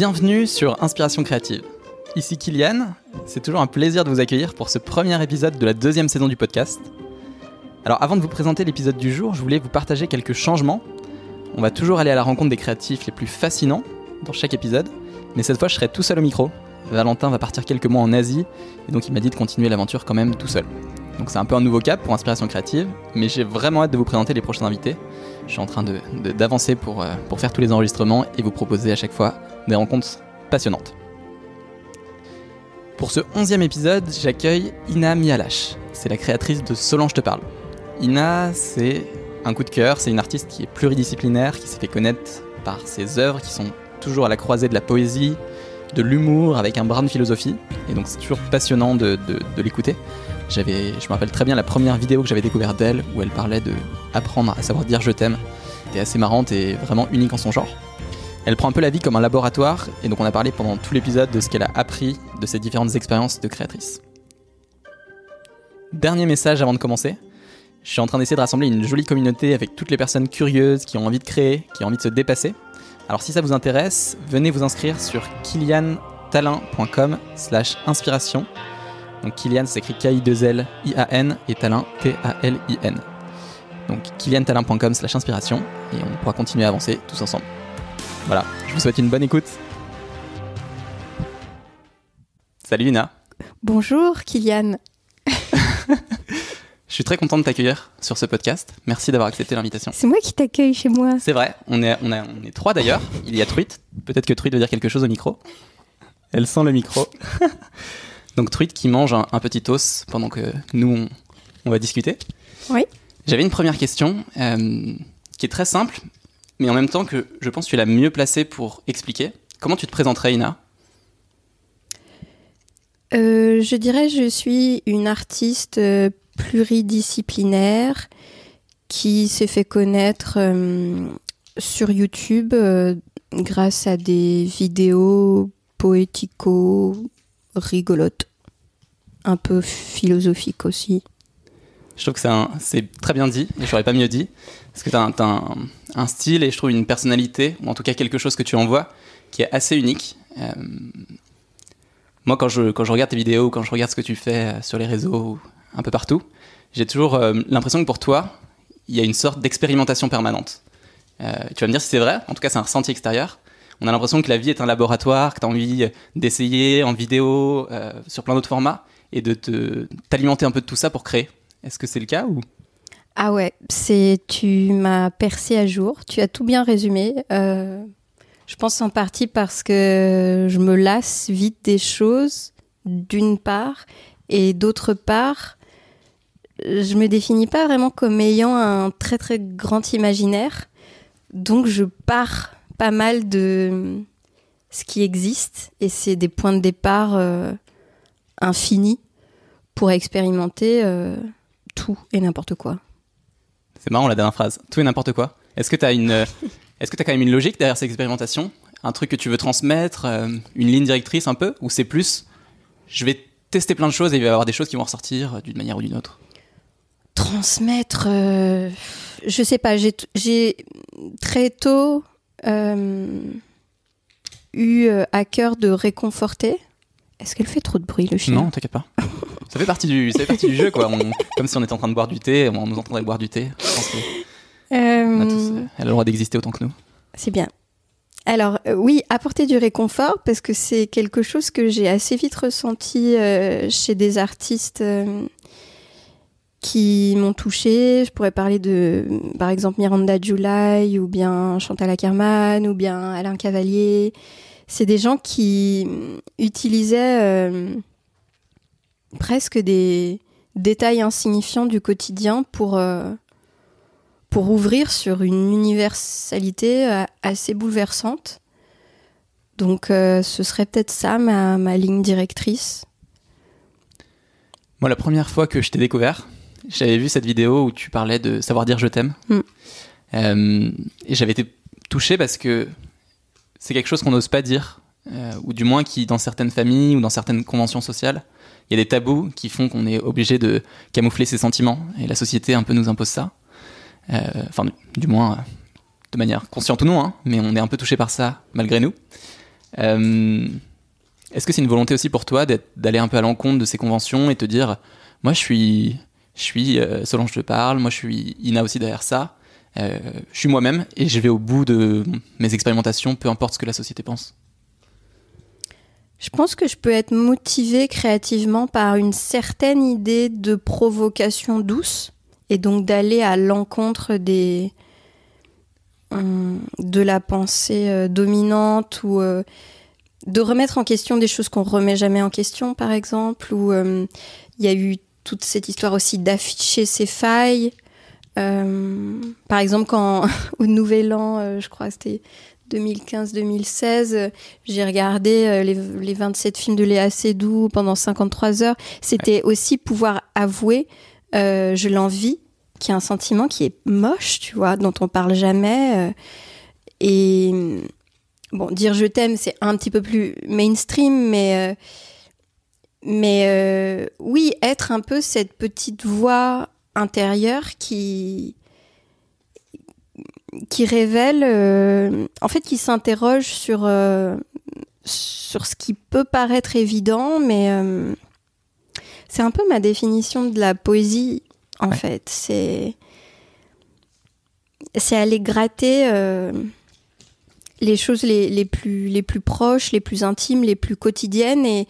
Bienvenue sur Inspiration créative. Ici Kylian, c'est toujours un plaisir de vous accueillir pour ce premier épisode de la deuxième saison du podcast. Alors avant de vous présenter l'épisode du jour, je voulais vous partager quelques changements. On va toujours aller à la rencontre des créatifs les plus fascinants dans chaque épisode, mais cette fois je serai tout seul au micro. Valentin va partir quelques mois en Asie, et donc il m'a dit de continuer l'aventure quand même tout seul. Donc c'est un peu un nouveau cap pour Inspiration créative, mais j'ai vraiment hâte de vous présenter les prochains invités, je suis en train d'avancer de, d'avancer euh, pour, faire tous les enregistrements et vous proposer à chaque fois des rencontres passionnantes. Pour ce onzième épisode, j'accueille Ina Mialash. C'est la créatrice de Solange te parle. Ina, c'est un coup de cœur, c'est une artiste qui est pluridisciplinaire, qui s'est fait connaître par ses œuvres qui sont toujours à la croisée de la poésie, de l'humour, avec un brin de philosophie. Et donc c'est toujours passionnant de, de l'écouter je me rappelle très bien la première vidéo que j'avais découverte d'elle où elle parlait de apprendre à savoir dire je t'aime. C'était assez marrante et vraiment unique en son genre. Elle prend un peu la vie comme un laboratoire et donc on a parlé pendant tout l'épisode de ce qu'elle a appris de ses différentes expériences de créatrice. Dernier message avant de commencer. Je suis en train d'essayer de rassembler une jolie communauté avec toutes les personnes curieuses qui ont envie de créer, qui ont envie de se dépasser. Alors si ça vous intéresse, venez vous inscrire sur kiliantalin.com slash inspiration donc Kylian s'écrit K-I-2-L-I-A-N et Talin T-A-L-I-N. Donc kyliantalin.com slash inspiration et on pourra continuer à avancer tous ensemble. Voilà, je vous souhaite une bonne écoute. Salut Lina. Bonjour Kylian. Je suis très content de t'accueillir sur ce podcast. Merci d'avoir accepté l'invitation. C'est moi qui t'accueille chez moi. C'est vrai, on est, on, on est trois d'ailleurs. Il y a Truite. Peut-être que Truite veut dire quelque chose au micro. Elle sent le micro. Donc Truite qui mange un, petit os pendant que nous, on, va discuter. Oui. J'avais une première question euh, qui est très simple, mais en même temps que je pense que tu es la mieux placée pour expliquer. Comment tu te présenterais, Ina euh, Je dirais je suis une artiste euh, pluridisciplinaire qui s'est fait connaître sur YouTube grâce à des vidéos poético-rigolotes un peu philosophique aussi. Je trouve que c'est très bien dit, et je n'aurais pas mieux dit, parce que tu as, un, style et je trouve une personnalité, ou en tout cas quelque chose que tu envoies, qui est assez unique. Euh, moi, quand je, quand je regarde tes vidéos, quand je regarde ce que tu fais euh, sur les réseaux, un peu partout, j'ai toujours euh, l'impression que pour toi, il y a une sorte d'expérimentation permanente. tu vas me dire si c'est vrai, en tout cas c'est un ressenti extérieur. On a l'impression que la vie est un laboratoire, que tu as envie d'essayer en vidéo, sur plein d'autres formats et de te, t'alimenter un peu de tout ça pour créer. Est-ce que c'est le cas ou Ah ouais, c'est tu m'as percé à jour, tu as tout bien résumé. Euh, je pense en partie parce que je me lasse vite des choses, d'une part, et d'autre part, je me définis pas vraiment comme ayant un très très grand imaginaire, donc je pars pas mal de ce qui existe et c'est des points de départ. Euh, infini pour expérimenter euh, tout et n'importe quoi. C'est marrant la dernière phrase, tout et n'importe quoi. Est-ce que tu as une, euh, est-ce que tu quand même une logique derrière ces expérimentations, un truc que tu veux transmettre, euh, une ligne directrice un peu, ou c'est plus, je vais tester plein de choses et il va y avoir des choses qui vont ressortir d'une manière ou d'une autre. Transmettre, je sais pas, j'ai très tôt eu à cœur de réconforter est-ce qu'elle fait trop de bruit, le chien Non, t'inquiète pas. ça fait partie du, ça fait partie du jeu, quoi. comme si on était en train de boire du thé, on nous entendrait boire du thé. elle euh, a euh, le droit d'exister autant que nous. C'est bien. Alors euh, oui, apporter du réconfort parce que c'est quelque chose que j'ai assez vite ressenti chez des artistes qui m'ont touché Je pourrais parler de, par exemple, Miranda July ou bien Chantal Ackerman ou bien Alain Cavalier c'est des gens qui utilisaient euh, presque des détails insignifiants du quotidien pour, euh, pour ouvrir sur une universalité euh, assez bouleversante. Donc ce serait peut-être ça ma, ligne directrice. Moi, la première fois que je t'ai découvert, j'avais vu cette vidéo où tu parlais de savoir dire je t'aime. Mm. et j'avais été touché parce que c'est quelque chose qu'on n'ose pas dire, euh, ou du moins qui, dans certaines familles ou dans certaines conventions sociales, il y a des tabous qui font qu'on est obligé de camoufler ses sentiments, et la société un peu nous impose ça. Euh, enfin, du, moins, de manière consciente ou non, hein, mais on est un peu touché par ça malgré nous. Euh, est-ce que c'est une volonté aussi pour toi d'aller un peu à l'encontre de ces conventions et te dire, moi je suis, je te parle, moi je suis Ina aussi derrière ça, euh, je suis moi-même et je vais au bout de mes expérimentations, peu importe ce que la société pense. Je pense que je peux être motivée créativement par une certaine idée de provocation douce et donc d'aller à l'encontre euh, de la pensée euh, dominante ou de remettre en question des choses qu'on remet jamais en question par exemple ou il y a eu toute cette histoire aussi d'afficher ses failles euh, par exemple, quand au Nouvel An, euh, je crois, c'était 2015-2016, euh, j'ai regardé les, 27 films de Léa Seydoux pendant 53 heures. C'était aussi pouvoir avouer je l'envie, qui est un sentiment qui est moche, tu vois, dont on parle jamais. et mm, bon, dire je t'aime, c'est un petit peu plus mainstream, mais mais oui, être un peu cette petite voix intérieur qui qui révèle, euh, en fait, qui s'interroge sur euh, sur ce qui peut paraître évident, mais euh, c'est un peu ma définition de la poésie, en fait. C'est c'est aller gratter les choses les, les, plus les plus proches, les plus intimes, les plus quotidiennes et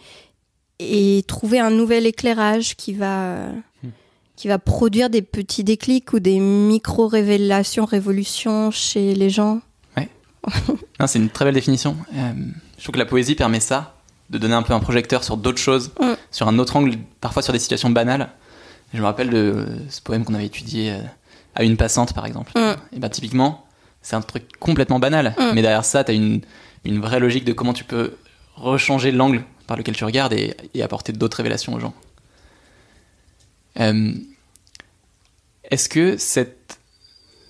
et trouver un nouvel éclairage qui va qui va produire des petits déclics ou des micro-révélations, révolutions chez les gens. Ouais. c'est une très belle définition. Euh, je trouve que la poésie permet ça, de donner un peu un projecteur sur d'autres choses, mm. sur un autre angle, parfois sur des situations banales. Je me rappelle de ce poème qu'on avait étudié euh, à une passante, par exemple. Mm. Et ben, typiquement, c'est un truc complètement banal, mm. mais derrière ça, tu as une, vraie logique de comment tu peux rechanger l'angle par lequel tu regardes et, apporter d'autres révélations aux gens. Euh, est-ce que cette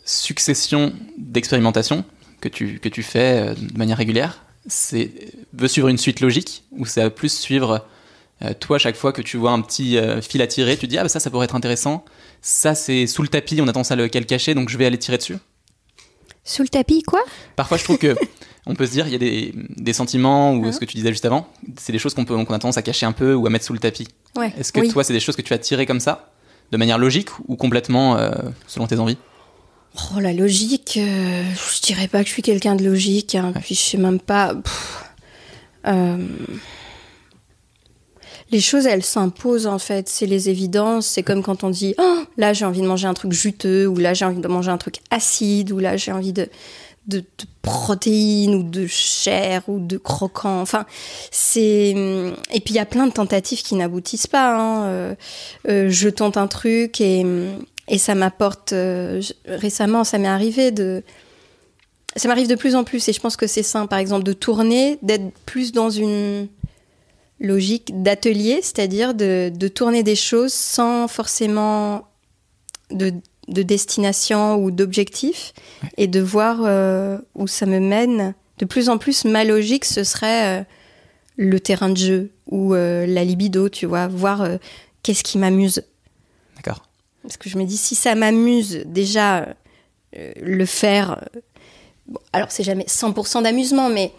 succession d'expérimentations que tu, que tu fais euh, de manière régulière veut suivre une suite logique ou ça va plus suivre euh, toi chaque fois que tu vois un petit euh, fil à tirer tu dis ah bah, ça ça pourrait être intéressant ça c'est sous le tapis on attend ça lequel cacher, donc je vais aller tirer dessus sous le tapis quoi parfois je trouve que on peut se dire il y a des, sentiments ou hein ce que tu disais juste avant c'est des choses qu'on peut qu'on a tendance à cacher un peu ou à mettre sous le tapis est-ce que toi c'est des choses que tu as tirées comme ça de manière logique ou complètement euh, selon tes envies Oh, la logique, euh, je dirais pas que je suis quelqu'un de logique, hein. puis je sais même pas. Euh, les choses, elles s'imposent en fait, c'est les évidences, c'est comme quand on dit oh, là j'ai envie de manger un truc juteux, ou là j'ai envie de manger un truc acide, ou là j'ai envie de de, protéines ou de chair ou de croquants. Enfin, c'est hum, et puis il y a plein de tentatives qui n'aboutissent pas. Hein. Euh, euh, je tente un truc et, hum, ça m'apporte. Euh, récemment, ça m'est arrivé de ça m'arrive de plus en plus et je pense que c'est sain, par exemple, de tourner, d'être plus dans une logique d'atelier, c'est-à-dire de, de tourner des choses sans forcément de de destination ou d'objectif et de voir euh, où ça me mène. De plus en plus, ma logique, ce serait euh, le terrain de jeu ou euh, la libido, tu vois, voir qu'est-ce qui m'amuse. D'accord. Parce que je me dis, si ça m'amuse, déjà, le faire. alors, c'est jamais 100% d'amusement, mais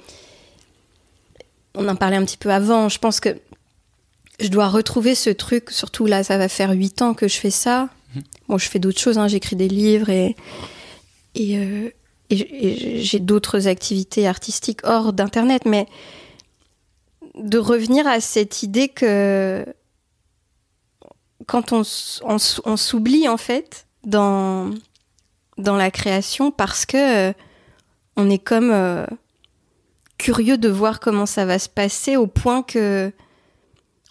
on en parlait un petit peu avant. Je pense que je dois retrouver ce truc, surtout là, ça va faire 8 ans que je fais ça Bon, je fais d'autres choses, hein. j'écris des livres et, et, euh, j'ai d'autres activités artistiques hors d'Internet, mais de revenir à cette idée que quand on, on, s'oublie en fait dans, dans la création parce que euh, on est comme euh, curieux de voir comment ça va se passer au point que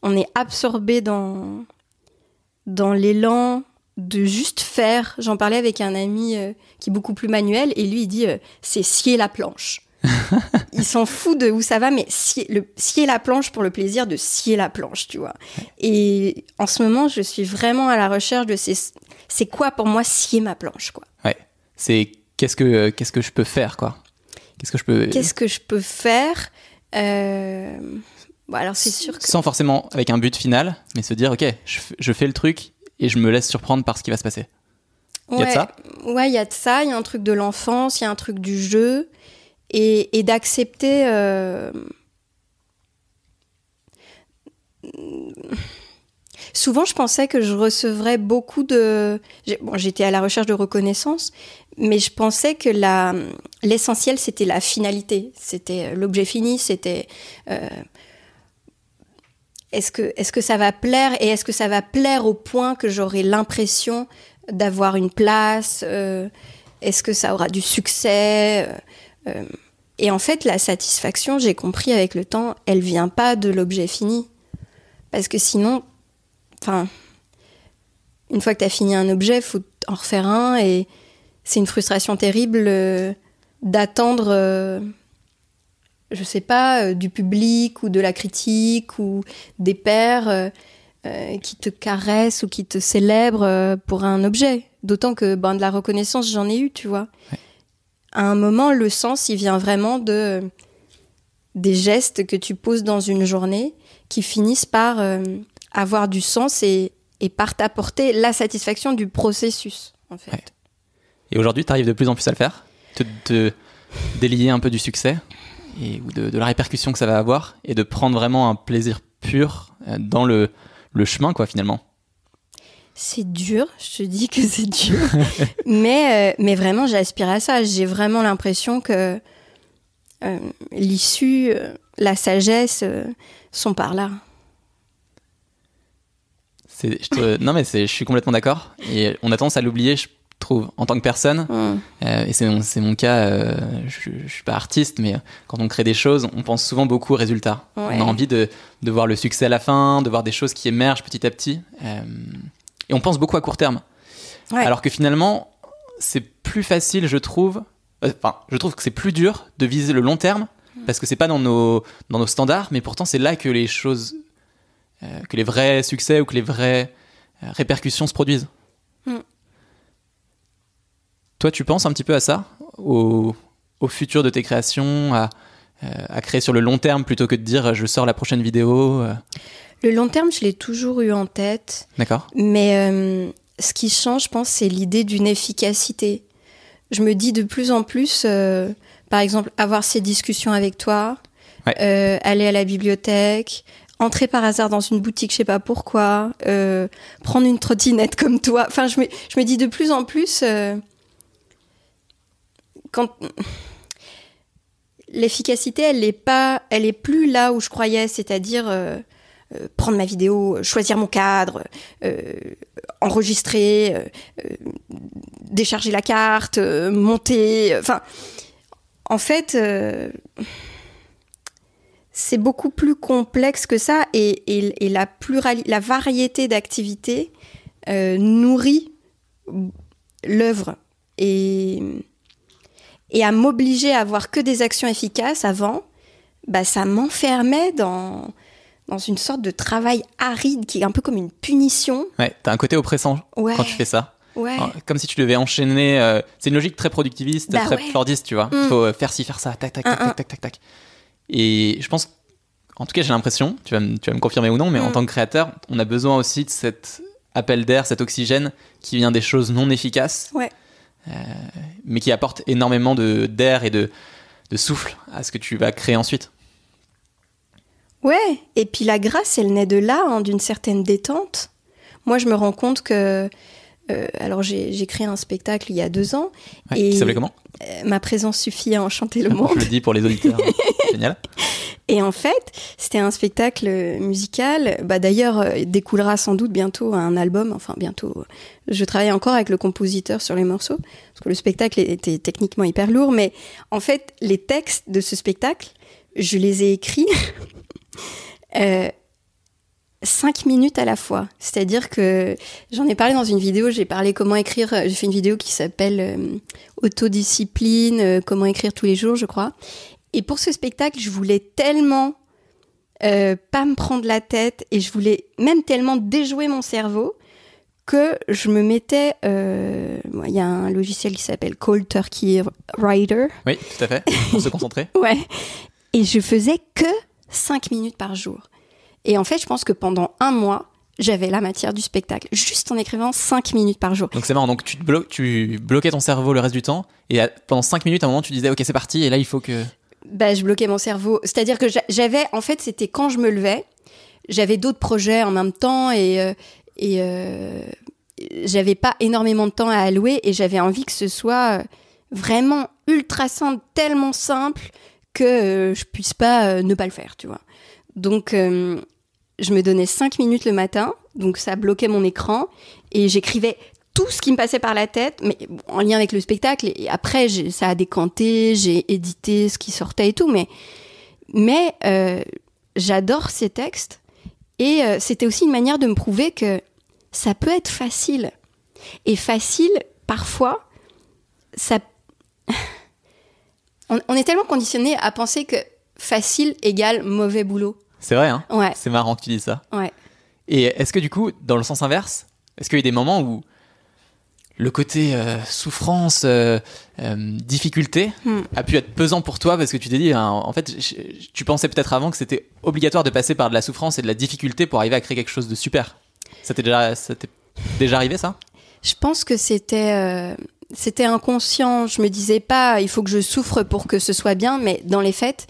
on est absorbé dans, dans l'élan, de juste faire. J'en parlais avec un ami euh, qui est beaucoup plus manuel et lui il dit euh, c'est scier la planche. il s'en fout de où ça va, mais scier, le, scier la planche pour le plaisir de scier la planche, tu vois. Et en ce moment, je suis vraiment à la recherche de c'est quoi pour moi scier ma planche, quoi. Ouais, c'est qu'est-ce que euh, qu'est-ce que je peux faire, quoi. Qu'est-ce que je peux. Qu'est-ce que je peux faire alors c'est sûr Sans forcément avec un but final, mais se dire, ok, je fais le truc et je me laisse surprendre par ce qui va se passer. Il y a de ça Ouais, il y a de ça. Il y a un truc de l'enfance, il y a un truc du jeu et, d'accepter. Euh, souvent, je pensais que je recevrais beaucoup de. Bon, j'étais à la recherche de reconnaissance, mais je pensais que la... l'essentiel, c'était la finalité. C'était euh, l'objet fini, c'était. Euh, est-ce que, est que ça va plaire et est-ce que ça va plaire au point que j'aurai l'impression d'avoir une place euh, Est-ce que ça aura du succès euh, euh. Et en fait, la satisfaction, j'ai compris avec le temps, elle vient pas de l'objet fini. Parce que sinon, enfin, une fois que tu as fini un objet, faut en refaire un et c'est une frustration terrible d'attendre je sais pas, euh, du public ou de la critique ou des pères euh, euh, qui te caressent ou qui te célèbrent pour un objet. D'autant que ben, de la reconnaissance, j'en ai eu, tu vois. À un moment, le sens, il vient vraiment de des gestes que tu poses dans une journée qui finissent par avoir du sens et, et par t'apporter la satisfaction du processus, en fait. Et aujourd'hui, tu arrives de plus en plus à le faire te délier un peu du succès ou de, la répercussion que ça va avoir et de prendre vraiment un plaisir pur euh, dans le, chemin, quoi, finalement. C'est dur, je te dis que c'est dur, mais, euh, mais vraiment j'aspire à ça. J'ai vraiment l'impression que euh, l'issue, la sagesse sont par là. Je Non mais je suis complètement d'accord et on a tendance à l'oublier, trouve, en tant que personne. Mm. Euh, et c'est mon, cas, euh, je, ne suis pas artiste, mais quand on crée des choses, on pense souvent beaucoup aux résultats. On a envie de, de, voir le succès à la fin, de voir des choses qui émergent petit à petit. Euh, et on pense beaucoup à court terme. Alors que finalement, c'est plus facile, je trouve, enfin, je trouve que c'est plus dur de viser le long terme, mm. parce que c'est pas dans nos, dans nos standards, mais pourtant c'est là que les choses, que les vrais succès ou que les vraies répercussions se produisent. Mm. Toi, tu penses un petit peu à ça, au, futur de tes créations, euh, à, créer sur le long terme plutôt que de dire euh, je sors la prochaine vidéo euh Le long terme, je l'ai toujours eu en tête. D'accord. Mais ce qui change, je pense, c'est l'idée d'une efficacité. Je me dis de plus en plus, par exemple, avoir ces discussions avec toi, aller à la bibliothèque, entrer par hasard dans une boutique, je sais pas pourquoi, prendre une trottinette comme toi. Enfin, je me, je me dis de plus en plus, quand l'efficacité, elle n'est pas, elle est plus là où je croyais, c'est-à-dire euh, euh, prendre ma vidéo, choisir mon cadre, euh, enregistrer, décharger la carte, monter. Enfin, en fait, c'est beaucoup plus complexe que ça et, la, la variété d'activités nourrit l'œuvre et et à m'obliger à avoir que des actions efficaces avant, bah, ça m'enfermait dans, dans une sorte de travail aride qui est un peu comme une punition. Ouais, t'as un côté oppressant quand tu fais ça. Ouais. comme si tu devais enchaîner. Euh, c'est une logique très productiviste, bah très tu vois. Il mm. faut euh, faire ci, faire ça, tac, tac, tac, mm, mm. tac, tac, tac, Et je pense, en tout cas, j'ai l'impression, tu, vas me, tu vas me confirmer ou non, mais en tant que créateur, on a besoin aussi de cet appel d'air, cet oxygène qui vient des choses non efficaces. Ouais euh, mais qui apporte énormément d'air et de, souffle à ce que tu vas créer ensuite. Ouais, et puis la grâce, elle naît de là, hein, d'une certaine détente. Moi, je me rends compte que. Euh, alors, j'ai créé un spectacle il y a deux ans. et qui comment euh, Ma présence suffit à enchanter le monde. je le dis pour les auditeurs. Hein. Génial. Et en fait, c'était un spectacle euh, musical. Bah, D'ailleurs, euh, découlera sans doute bientôt un album. Enfin, bientôt. Euh, je travaille encore avec le compositeur sur les morceaux. Parce que le spectacle était techniquement hyper lourd. Mais en fait, les textes de ce spectacle, je les ai écrits. cinq minutes à la fois. C'est-à-dire que j'en ai parlé dans une vidéo, j'ai parlé comment écrire, j'ai fait une vidéo qui s'appelle Autodiscipline, comment écrire tous les jours, je crois. Et pour ce spectacle, je voulais tellement euh, pas me prendre la tête et je voulais même tellement déjouer mon cerveau que je me mettais. Euh, il y a un logiciel qui s'appelle Cold Turkey Rider. Oui, tout à fait, pour se concentrer. ouais. Et je faisais que 5 minutes par jour. Et en fait, je pense que pendant un mois, j'avais la matière du spectacle, juste en écrivant 5 minutes par jour. Donc c'est marrant, donc tu, tu bloquais ton cerveau le reste du temps, et pendant 5 minutes, à un moment, tu disais, ok, c'est parti, et là, il faut que... Bah, je bloquais mon cerveau. C'est-à-dire que j'avais, en fait, c'était quand je me levais, j'avais d'autres projets en même temps et, euh, et euh, j'avais pas énormément de temps à allouer et j'avais envie que ce soit euh, vraiment ultra simple, tellement simple que je puisse pas ne pas le faire, tu vois. Donc, je me donnais cinq minutes le matin, donc ça bloquait mon écran, et j'écrivais tout ce qui me passait par la tête, mais en lien avec le spectacle. Et après, ça a décanté, j'ai édité ce qui sortait et tout. Mais, mais euh, j'adore ces textes. Et euh, c'était aussi une manière de me prouver que ça peut être facile. Et facile, parfois, ça. on, est tellement conditionné à penser que facile égale mauvais boulot. C'est vrai, hein Ouais. C'est marrant que tu dis ça. Ouais. Et est-ce que du coup, dans le sens inverse, est-ce qu'il y a des moments où le côté euh, souffrance, euh, euh, difficulté hmm. a pu être pesant pour toi parce que tu t'es dit, hein, en fait, tu pensais peut-être avant que c'était obligatoire de passer par de la souffrance et de la difficulté pour arriver à créer quelque chose de super. Ça t'est déjà, déjà arrivé ça Je pense que c'était c'était inconscient. Je me disais pas, il faut que je souffre pour que ce soit bien, mais dans les faits,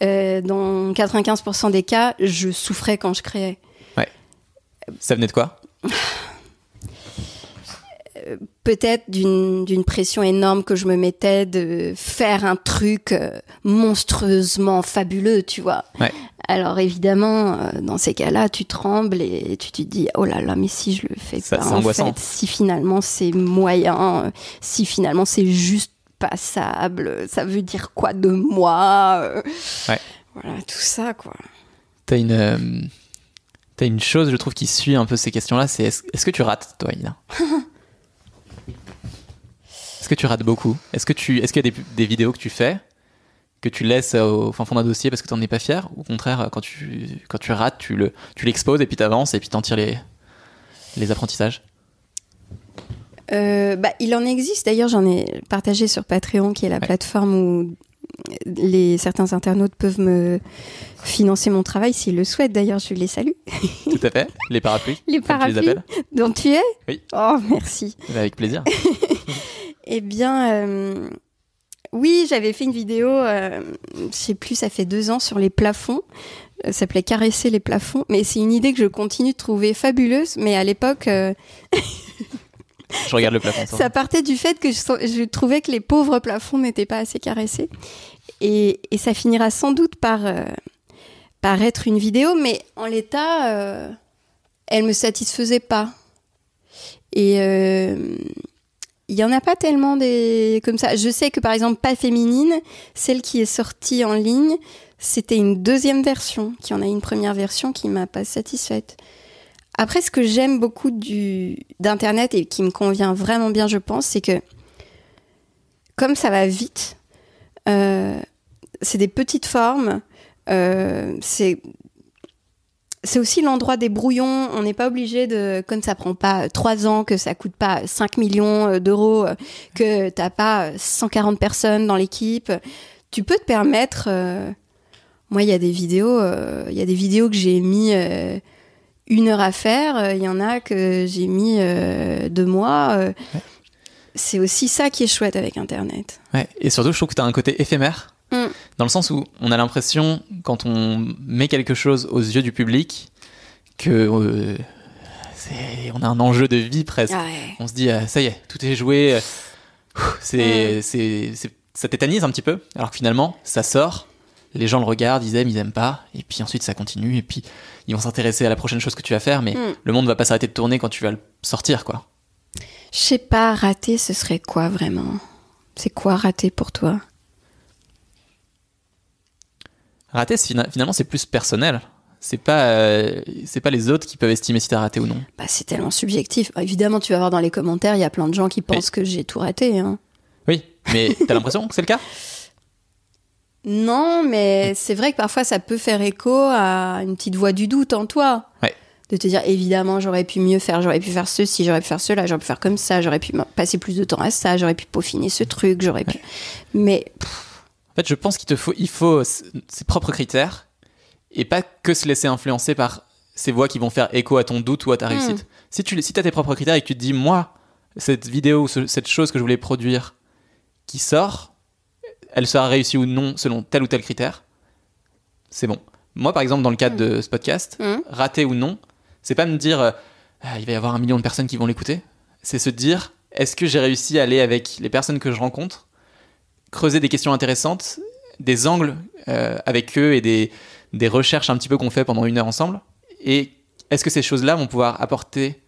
dans 95% des cas, je souffrais quand je créais. Ouais. Ça venait de quoi peut-être d'une pression énorme que je me mettais de faire un truc euh, monstrueusement fabuleux, tu vois. Alors évidemment, euh, dans ces cas-là, tu trembles et tu te dis oh là là, mais si je le fais pas, en fait, si finalement c'est moyen, si finalement c'est juste passable, ça veut dire quoi de moi Voilà, tout ça quoi. Euh, t'as une chose, je trouve, qui suit un peu ces questions-là, c'est est-ce, que tu rates, toi, Ina que tu rates beaucoup Est-ce que tu, est-ce qu'il y a des, vidéos que tu fais que tu laisses au fin fond d'un dossier parce que tu n'en es pas fier Ou au contraire, quand tu, quand tu rates, tu, le, tu l'exposes et puis tu avances et puis en tires les, les apprentissages euh, bah, il en existe. D'ailleurs, j'en ai partagé sur Patreon, qui est la plateforme où les, certains internautes peuvent me financer mon travail s'ils le souhaitent. D'ailleurs, je les salue. Tout à fait. Les parapluies. Les parapluies. dont tu es. Oui. Oh, merci. Bah, avec plaisir. Eh bien, euh, oui, j'avais fait une vidéo, euh, je ne sais plus, ça fait deux ans, sur les plafonds. Euh, ça s'appelait Caresser les plafonds. Mais c'est une idée que je continue de trouver fabuleuse. Mais à l'époque. je regarde le plafond. Ça, partait du fait que je, trouvais que les pauvres plafonds n'étaient pas assez caressés. Et, ça finira sans doute par, être une vidéo. Mais en l'état, elle ne me satisfaisait pas. Et il n'y en a pas tellement des comme ça. Je sais que par exemple pas féminine, celle qui est sortie en ligne, c'était une deuxième version, qui en a une première version qui m'a pas satisfaite. Après, ce que j'aime beaucoup du d'internet et qui me convient vraiment bien, je pense, c'est que comme ça va vite, euh, c'est des petites formes. Euh, c'est c'est aussi l'endroit des brouillons. On n'est pas obligé de, comme ça prend pas trois ans, que ça coûte pas 5 millions euh, d'euros, euh, que t'as pas 140 euh, personnes dans l'équipe. Tu peux te permettre. moi, il y a des vidéos, il y a des vidéos que j'ai mis une heure à faire. Il y en a que j'ai mis deux mois. C'est aussi ça qui est chouette avec Internet. Ouais. Et surtout, je trouve que tu as un côté éphémère Mm. Dans le sens où on a l'impression, quand on met quelque chose aux yeux du public, que euh, on a un enjeu de vie presque. Ah on se dit, euh, ça y est, tout est joué. Euh, mm. ça tétanise un petit peu. Alors que finalement, ça sort les gens le regardent, ils aiment, ils aiment pas, et puis ensuite ça continue, et puis ils vont s'intéresser à la prochaine chose que tu vas faire, mais mm. le monde va pas s'arrêter de tourner quand tu vas le sortir, quoi. Je sais pas, rater, ce serait quoi vraiment C'est quoi rater pour toi Rater, finalement, c'est plus personnel. C'est pas, euh, c'est pas les autres qui peuvent estimer si t'as raté ou non. Bah, c'est tellement subjectif. Bah, évidemment, tu vas voir dans les commentaires, il y a plein de gens qui pensent que j'ai tout raté. Hein. Oui, mais t'as l'impression que c'est le cas Non, mais mm. c'est vrai que parfois ça peut faire écho à une petite voix du doute en toi. De te dire, évidemment, j'aurais pu mieux faire, j'aurais pu faire ceci, j'aurais pu faire cela, j'aurais pu faire comme ça, j'aurais pu passer plus de temps à ça, j'aurais pu peaufiner ce truc, j'aurais pu. Mais. En fait, je pense qu'il te faut, il faut ses propres critères et pas que se laisser influencer par ces voix qui vont faire écho à ton doute ou à ta hmm. réussite. Si tu si as tes propres critères et que tu te dis, moi, cette vidéo ou cette chose que je voulais produire qui sort, elle sera réussie ou non selon tel ou tel critère, c'est bon. Moi, par exemple, dans le cadre hmm. de ce podcast, hmm. raté ou non, c'est pas me dire euh, ah, il va y avoir un million de personnes qui vont l'écouter. C'est se dire est-ce que j'ai réussi à aller avec les personnes que je rencontre creuser des questions intéressantes, des angles euh, avec eux et des, des recherches un petit peu qu'on fait pendant une heure ensemble. Et est-ce que ces choses-là vont pouvoir apporter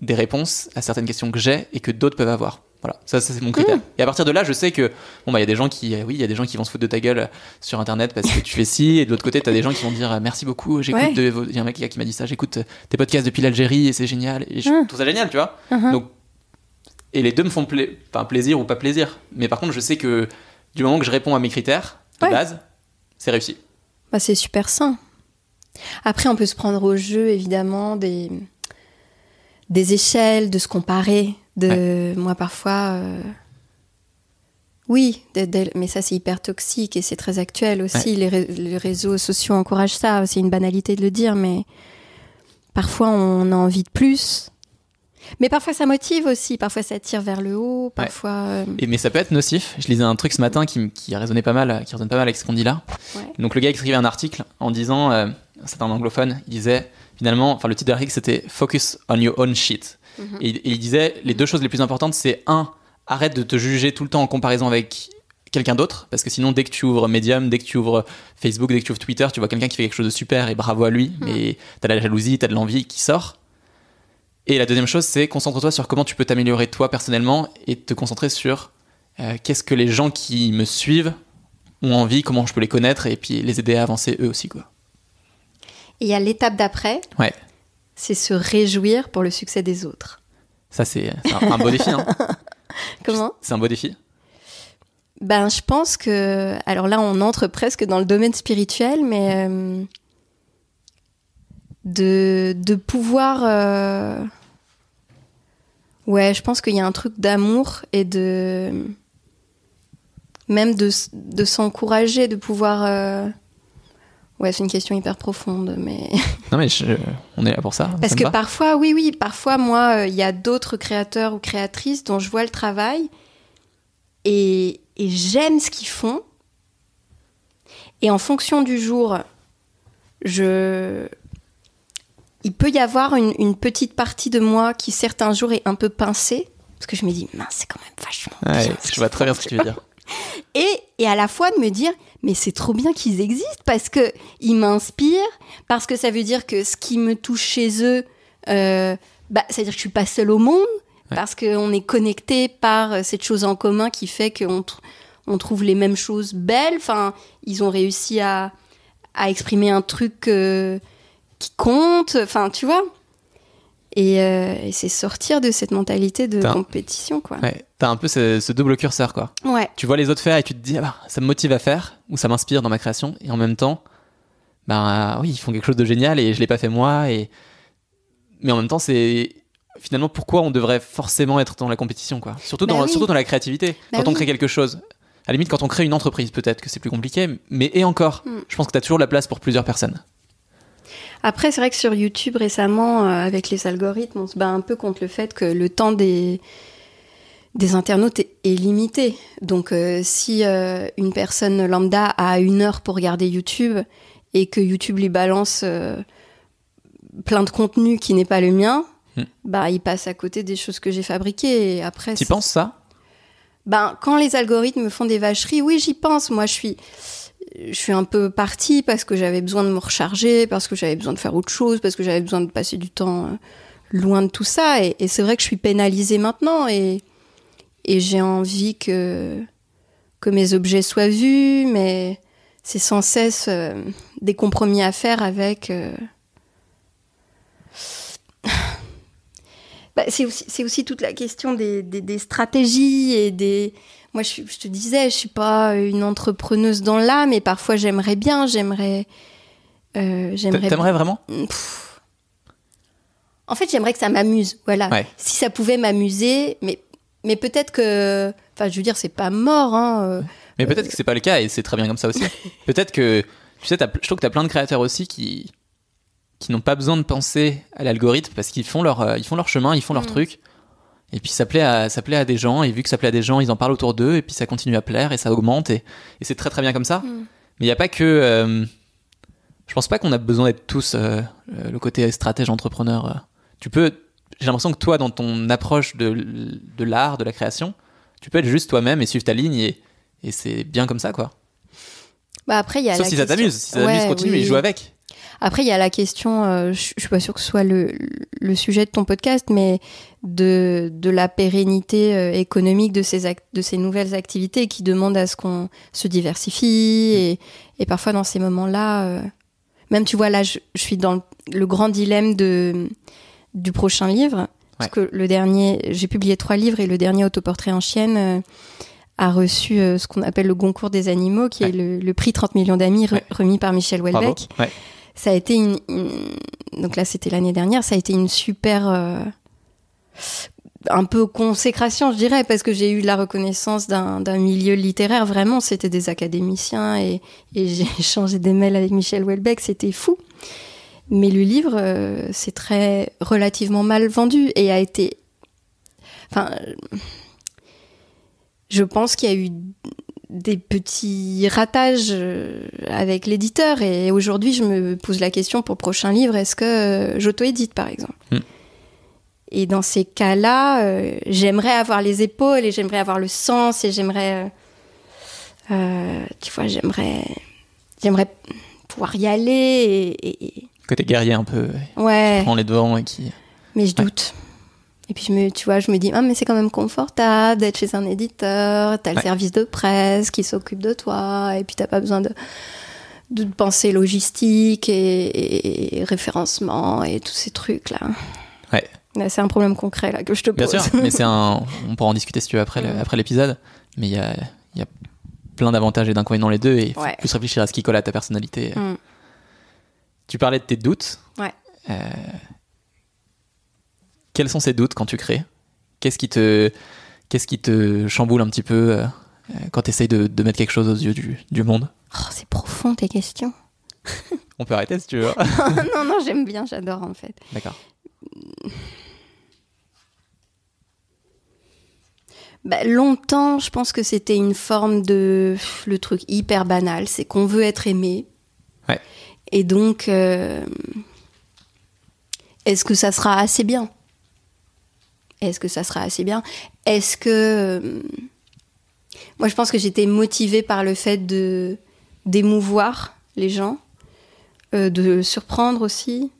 des réponses à certaines questions que j'ai et que d'autres peuvent avoir voilà, ça, c'est mon hmm. critère. Et à partir de là, je sais que bon bah il y a des gens qui euh, oui, il y a des gens qui vont se foutre de ta gueule euh, sur internet parce que tu fais ci et de l'autre côté, tu as des gens qui vont dire merci beaucoup, j'écoute il y a un mec qui m'a dit ça, j'écoute tes podcasts depuis l'Algérie et c'est génial et je hmm. trouve ça génial, tu vois. Uh-huh. Et les deux me font plaisir ou pas plaisir. Mais par contre, je sais que du moment que je réponds à mes critères de base, c'est réussi. Bah, c'est super sain. Après, on peut se prendre au jeu, évidemment, des, des échelles, de se comparer. De... Moi, parfois. Euh, oui, mais ça c'est hyper toxique et c'est très actuel aussi. Les, les, réseaux sociaux encouragent ça. C'est une banalité de le dire, mais parfois on a envie de plus. Mais parfois ça motive aussi, parfois ça tire vers le haut, parfois. Euh, et, mais ça peut être nocif. Je lisais un truc ce matin qui, qui résonnait pas mal, qui pas mal avec ce qu'on dit là. Donc le gars écrivait un article en disant, euh, c'était un anglophone, il disait finalement, enfin le titre de l'article c'était Focus on your own shit. Mhm. et, il disait les deux choses les plus importantes c'est un, arrête de te juger tout le temps en comparaison avec quelqu'un d'autre, parce que sinon, dès que tu ouvres Medium, dès que tu ouvres Facebook, dès que tu ouvres Twitter, tu vois quelqu'un qui fait quelque chose de super et bravo à lui, mhm. mais t'as de la jalousie, t'as de l'envie qui sort. Et la deuxième chose, c'est concentre-toi sur comment tu peux t'améliorer toi personnellement et te concentrer sur euh, qu'est-ce que les gens qui me suivent ont envie, comment je peux les connaître et puis les aider à avancer eux aussi. Quoi. Et il y a l'étape d'après, ouais. c'est se réjouir pour le succès des autres. Ça, c'est un beau défi. Hein. Comment C'est un beau défi. Ben, je pense que. Alors là, on entre presque dans le domaine spirituel, mais. Euh, de, pouvoir. Euh, ouais, je pense qu'il y a un truc d'amour et de. Même de, s'encourager, de pouvoir. Euh, ouais, c'est une question hyper profonde, mais. non, mais on est là pour ça. Parce que parfois, oui, oui, parfois, moi, euh, il y a d'autres créateurs ou créatrices dont je vois le travail et, et j'aime ce qu'ils font. Et en fonction du jour, je, il peut y avoir une, petite partie de moi qui, certains jours, est un peu pincée, parce que je me dis, mince, c'est quand même vachement je vois très bien ce que tu veux dire. Et, et, à la fois de me dire mais c'est trop bien qu'ils existent parce que ils m'inspirent parce que ça veut dire que ce qui me touche chez eux euh, bah, ça veut dire que je suis pas seule au monde parce parce qu'on est connecté par euh, cette chose en commun qui fait qu'on on trouve les mêmes choses belles enfin ils ont réussi à, à exprimer un truc euh, qui compte. Enfin, tu vois. Euh, et, c'est sortir de cette mentalité de compétition, quoi. Ouais, t'as un peu ce, double curseur, quoi. Ouais. Tu vois les autres faire et tu te dis, ah bah, ça me motive à faire, ou ça m'inspire dans ma création, et en même temps, bah oui, ils font quelque chose de génial et je l'ai pas fait moi, et. Mais en même temps, c'est finalement pourquoi on devrait forcément être dans la compétition, quoi. Surtout, bah dans, surtout dans la créativité, bah quand on crée quelque chose. À la limite, quand on crée une entreprise, peut-être que c'est plus compliqué, mais et encore, hmm. je pense que t'as toujours la place pour plusieurs personnes. Après, c'est vrai que sur YouTube récemment, euh, avec les algorithmes, on se bat un peu contre le fait que le temps des, des internautes est, limité. Donc, euh, si euh, une personne lambda a une heure pour regarder YouTube et que YouTube lui balance plein de contenu qui n'est pas le mien, hmm. bah, il passe à côté des choses que j'ai fabriquées. Et après, tu penses ça ben, quand les algorithmes font des vacheries, oui, j'y pense. Moi, je suis, je suis un peu partie parce que j'avais besoin de me recharger, parce que j'avais besoin de faire autre chose, parce que j'avais besoin de passer du temps euh, loin de tout ça. Et, c'est vrai que je suis pénalisée maintenant et, et j'ai envie que, que mes objets soient vus, mais c'est sans cesse euh, des compromis à faire avec. Euh, bah, c'est aussi, toute la question des stratégies et des, moi, je, te disais, je suis pas une entrepreneuse dans l'âme, mais parfois j'aimerais bien, j'aimerais. Euh, j'aimerais T'aimerais vraiment En fait, j'aimerais que ça m'amuse, voilà. Si ça pouvait m'amuser, mais, mais peut-être que. Enfin, je veux dire, c'est pas mort. Hein, euh. mais peut-être que que c'est pas le cas et c'est très bien comme ça aussi. peut-être que. Tu sais, je trouve que tu as plein de créateurs aussi qui qui n'ont pas besoin de penser à l'algorithme parce qu'ils font leur, euh, ils font leur chemin, ils font leur mm. truc. Et puis ça plaît, à, ça plaît à des gens, et vu que ça plaît à des gens, ils en parlent autour d'eux, et puis ça continue à plaire, et ça augmente, et, et c'est très très bien comme ça. Mm. Mais il n'y a pas que... Euh, je pense pas qu'on a besoin d'être tous euh, euh, le côté stratège entrepreneur. Tu peux... J'ai l'impression que toi, dans ton approche de, de l'art, de la création, tu peux être juste toi-même et suivre ta ligne, et, et c'est bien comme ça, quoi. Bah après, il y a Sauf si ça t'amuse, si ça t'amuse, continue, et joue avec. Après, il y a la question, euh, je je suis pas sûre que ce soit le, sujet de ton podcast, mais de, la pérennité euh, économique de ces, de ces nouvelles activités qui demandent à ce qu'on se diversifie. Mm. Et, parfois, dans ces moments-là, euh, même tu vois, là, je, suis dans le, grand dilemme de, du prochain livre. Parce que le dernier, j'ai publié trois livres et le dernier, Autoportrait en chienne, a reçu ce qu'on appelle le Goncourt des animaux, qui est le, prix 30 millions d'amis remis par Michel Houellebecq ça a été une, donc là c'était l'année dernière, ça a été une super euh, un peu consécration, je dirais, parce que j'ai eu la reconnaissance d'un milieu littéraire. Vraiment, c'était des académiciens et, j'ai échangé des mails avec Michel Houellebecq, c'était fou. Mais le livre, euh, c'est très relativement mal vendu et a été. Enfin, je pense qu'il y a eu des petits ratages euh, avec l'éditeur. Et aujourd'hui, je me pose la question pour prochain livre, est-ce que euh, j'auto-édite, par exemple hmm. Et dans ces cas-là, euh, j'aimerais avoir les épaules et j'aimerais avoir le sens et j'aimerais, tu vois, j'aimerais, j'aimerais pouvoir y aller. Et, Côté guerrier un peu. Ouais. Qui prend les devants et qui. Mais je doute. Et puis je me, tu vois, je me dis ah mais c'est quand même confortable d'être chez un éditeur, t'as le service de presse qui s'occupe de toi, et puis t'as pas besoin de de penser logistique et, référencement et tous ces trucs là. Ouais. C'est un problème concret là que je te pose. Bien sûr, mais c'est un, on pourra en discuter si tu veux après après l'épisode, mais il y a, y a plein d'avantages et d'inconvénients les deux et il faut plus réfléchir à ce qui colle à ta personnalité. Mm. Tu parlais de tes doutes. Ouais. Euh, quels sont ces doutes quand tu crées Qu'est-ce qui, te, qui te chamboule un petit peu euh, quand tu essayes de, mettre quelque chose aux yeux du, monde oh, C'est profond tes questions. On peut arrêter si tu veux. non, non, j'aime bien, j'adore en fait. D'accord. Bah, longtemps, je pense que c'était une forme de le truc hyper banal, c'est qu'on veut être aimé. Ouais. Et donc, euh, est-ce que ça sera assez bien est-ce que ça sera assez bien Est-ce que... Euh, moi, je pense que j'étais motivée par le fait de d'émouvoir les gens, euh, de surprendre aussi.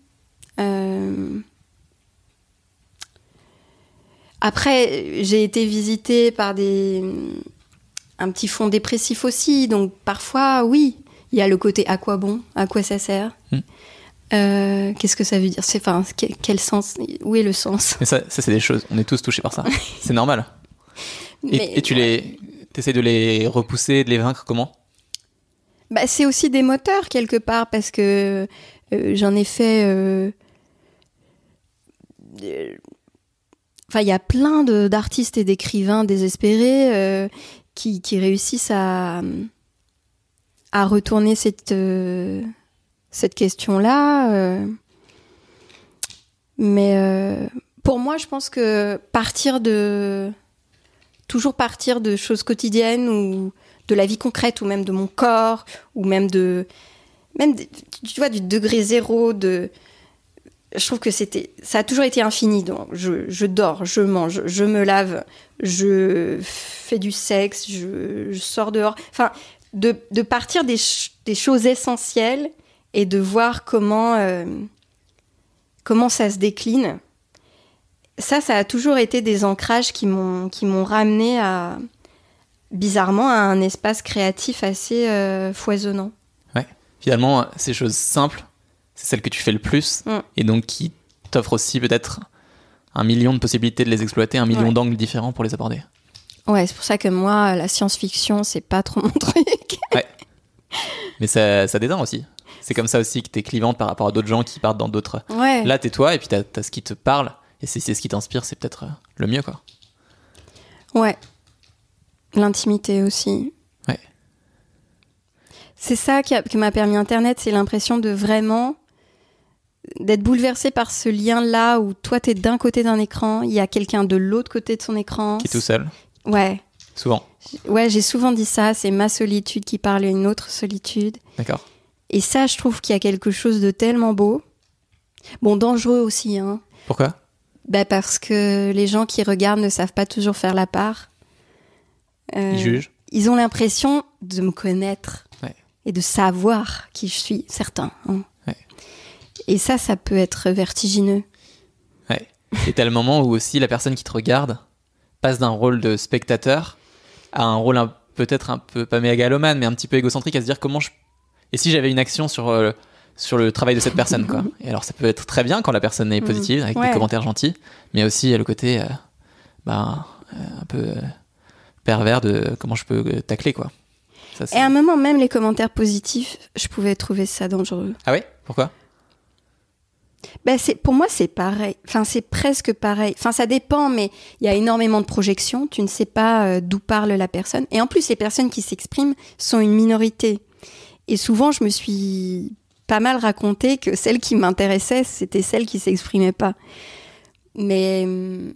Euh. Après, j'ai été visitée par des mm, un petit fond dépressif aussi, donc parfois, oui, il y a le côté à quoi bon, à quoi ça sert. Hmm. Euh, qu'est-ce que ça veut dire C'est enfin quel sens Où est le sens Mais ça, ça c'est des choses. On est tous touchés par ça. c'est normal. Et, et tu les, essaies de les repousser, de les vaincre comment bah, c'est aussi des moteurs quelque part parce que euh, j'en ai fait. Euh, enfin, il y a plein d'artistes et d'écrivains désespérés qui, qui, réussissent à à retourner cette cette question-là. Euh, mais euh, pour moi, je pense que partir de toujours partir de choses quotidiennes ou de la vie concrète ou même de mon corps ou même de même tu vois du degré zéro de je trouve que c'était ça a toujours été infini donc je, dors je mange je me lave je fais du sexe je, sors dehors enfin de, partir des, des choses essentielles et de voir comment, euh, comment ça se décline. Ça, ça a toujours été des ancrages qui m'ont, qui m'ont ramené à, bizarrement, à un espace créatif assez euh, foisonnant. Ouais. Finalement, ces choses simples, c'est celles que tu fais le plus mm. et donc qui t'offrent aussi peut-être un million de possibilités de les exploiter, un million d'angles différents pour les aborder. Ouais, c'est pour ça que moi, la science-fiction, c'est pas trop mon truc. ouais. Mais ça, ça détend aussi. C'est comme ça aussi que tu es clivante par rapport à d'autres gens qui partent dans d'autres. Ouais. Là, es toi et puis tu as ce qui te parle. Et si c'est ce qui t'inspire, c'est peut-être euh, le mieux, quoi. Ouais. L'intimité aussi. Ouais. C'est ça qui, m'a permis Internet, c'est l'impression de vraiment d'être bouleversé par ce lien-là où toi, tu es d'un côté d'un écran, il y a quelqu'un de l'autre côté de son écran. Qui est tout seul. Ouais. Souvent. Ouais, j'ai souvent dit ça, c'est ma solitude qui parle à une autre solitude. D'accord. Et ça, je trouve qu'il y a quelque chose de tellement beau. Bon, dangereux aussi. Hein. Pourquoi bah Parce que les gens qui regardent ne savent pas toujours faire la part. Euh, ils jugent. Ils ont l'impression de me connaître et de savoir qui je suis, certains. Hein. Et ça, ça peut être vertigineux. Ouais. Et t'as le moment où aussi la personne qui te regarde passe d'un rôle de spectateur à un rôle peut-être un peu, pas mégalomane, mais un petit peu égocentrique, à se dire comment je et si j'avais une action sur euh, sur le travail de cette personne quoi et alors ça peut être très bien quand la personne est mm. positive avec des commentaires gentils mais aussi le côté bah, un peu pervers de comment je peux tacler quoi et à un moment même les commentaires positifs je pouvais trouver ça dangereux ah oui pourquoi ben c'est pour moi c'est pareil. Enfin c'est presque pareil. Enfin ça dépend, mais il y a énormément de projections. Tu ne sais pas d'où parle la personne. Et en plus les personnes qui s'expriment sont une minorité. Et souvent, je me suis pas mal raconté que celle qui m'intéressait, c'était celle qui s'exprimait pas. Mais. Mm,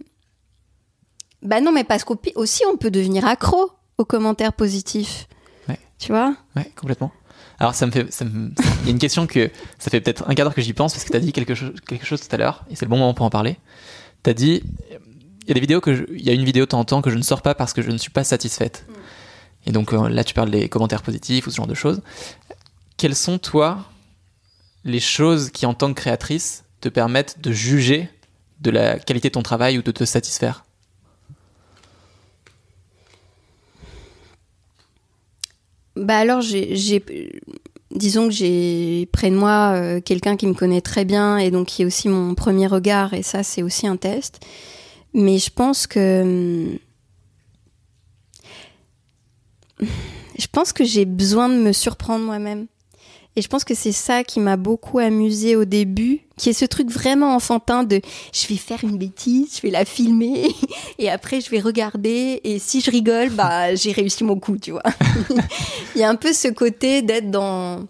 bah non, mais parce qu'aussi, on peut devenir accro aux commentaires positifs. Ouais. Tu vois Ouais, complètement. Alors, ça me fait. Ça me... Il y a une question que. Ça fait peut-être un quart d'heure que j'y pense, parce que tu as dit quelque, chose, quelque chose tout à l'heure, et c'est le bon moment pour en parler. Tu as dit. Il y a des vidéos que. Il y a une vidéo tu temps que je ne sors pas parce que je ne suis pas satisfaite. Mm. Et donc euh, là, tu parles des commentaires positifs ou ce genre de choses. Quelles sont, toi, les choses qui, en tant que créatrice, te permettent de juger de la qualité de ton travail ou de te satisfaire Bah alors, j'ai, disons que j'ai près de moi euh, quelqu'un qui me connaît très bien et donc qui est aussi mon premier regard et ça c'est aussi un test. Mais je pense que hum, je pense que j'ai besoin de me surprendre moi-même. Et je pense que c'est ça qui m'a beaucoup amusée au début, qui est ce truc vraiment enfantin de je vais faire une bêtise, je vais la filmer et après je vais regarder et si je rigole, bah j'ai réussi mon coup, tu vois. Il y a un peu ce côté d'être dans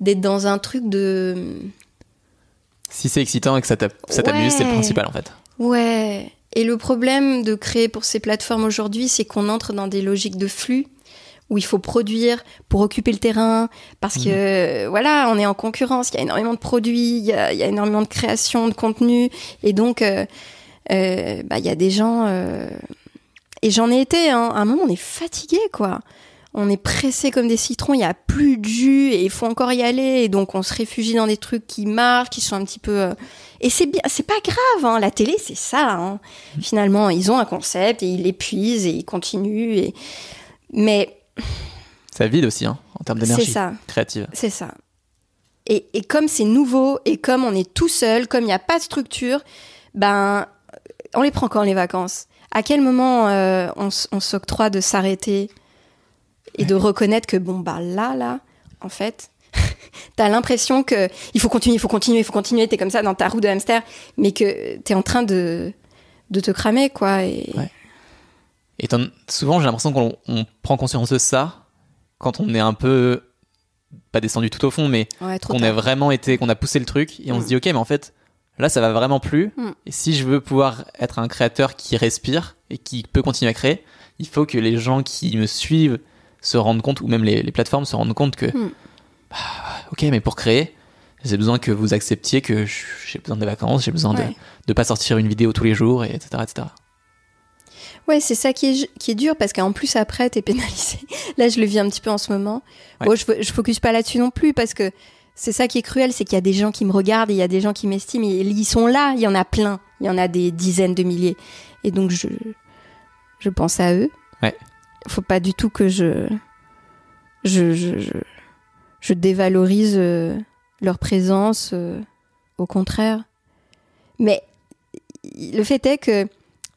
d'être dans un truc de si c'est excitant et que ça t'amuse, c'est le principal en fait. Ouais. Et le problème de créer pour ces plateformes aujourd'hui, c'est qu'on entre dans des logiques de flux où il faut produire pour occuper le terrain, parce que mm. voilà, on est en concurrence, il y a énormément de produits, il y a, énormément de création, de contenu, et donc euh, euh, bah, il y a des gens... Euh, et j'en ai été, hein. à un moment on est fatigué, quoi. On est pressé comme des citrons, il n'y a plus de jus et il faut encore y aller. Et donc on se réfugie dans des trucs qui marchent, qui sont un petit peu... Et c'est bien, c'est pas grave, hein. la télé c'est ça. Hein. Mm. Finalement, ils ont un concept et ils l'épuisent et ils continuent. Et... Mais ça vide aussi, hein, en termes d'énergie créative. C'est ça. Et, comme c'est nouveau, et comme on est tout seul, comme il n'y a pas de structure, ben, on les prend quand les vacances À quel moment euh, on, s'octroie de s'arrêter et de reconnaître que, bon, bah là, là, en fait, t'as l'impression que il faut continuer, il faut continuer, il faut continuer, t'es comme ça dans ta roue de hamster, mais que t'es en train de, de te cramer, quoi. Et... Et souvent, j'ai l'impression qu'on prend conscience de ça quand on est un peu pas descendu tout au fond, mais qu'on a vraiment été, qu'on a poussé le truc et on se mm. dit ok, mais en fait là ça va vraiment plus. Mm. Et si je veux pouvoir être un créateur qui respire et qui peut continuer à créer, il faut que les gens qui me suivent se rendent compte ou même les, plateformes se rendent compte que mm. bah, ok, mais pour créer j'ai besoin que vous acceptiez que j'ai besoin des vacances, j'ai besoin de ne pas sortir une vidéo tous les jours, etc. etc. Ouais, c'est ça qui est, qui est dur parce qu'en plus après, t'es pénalisé. Là, je le vis un petit peu en ce moment. je, ne focus pas là-dessus non plus parce que c'est ça qui est cruel, c'est qu'il y a des gens qui me regardent, il y a des gens qui m'estiment, ils sont là, il y en a plein, il y en a des dizaines de milliers. Et donc je, pense à eux. Ouais. Faut pas du tout que je, je, je, je, dévalorise euh, leur présence, euh, au contraire. Mais le fait est que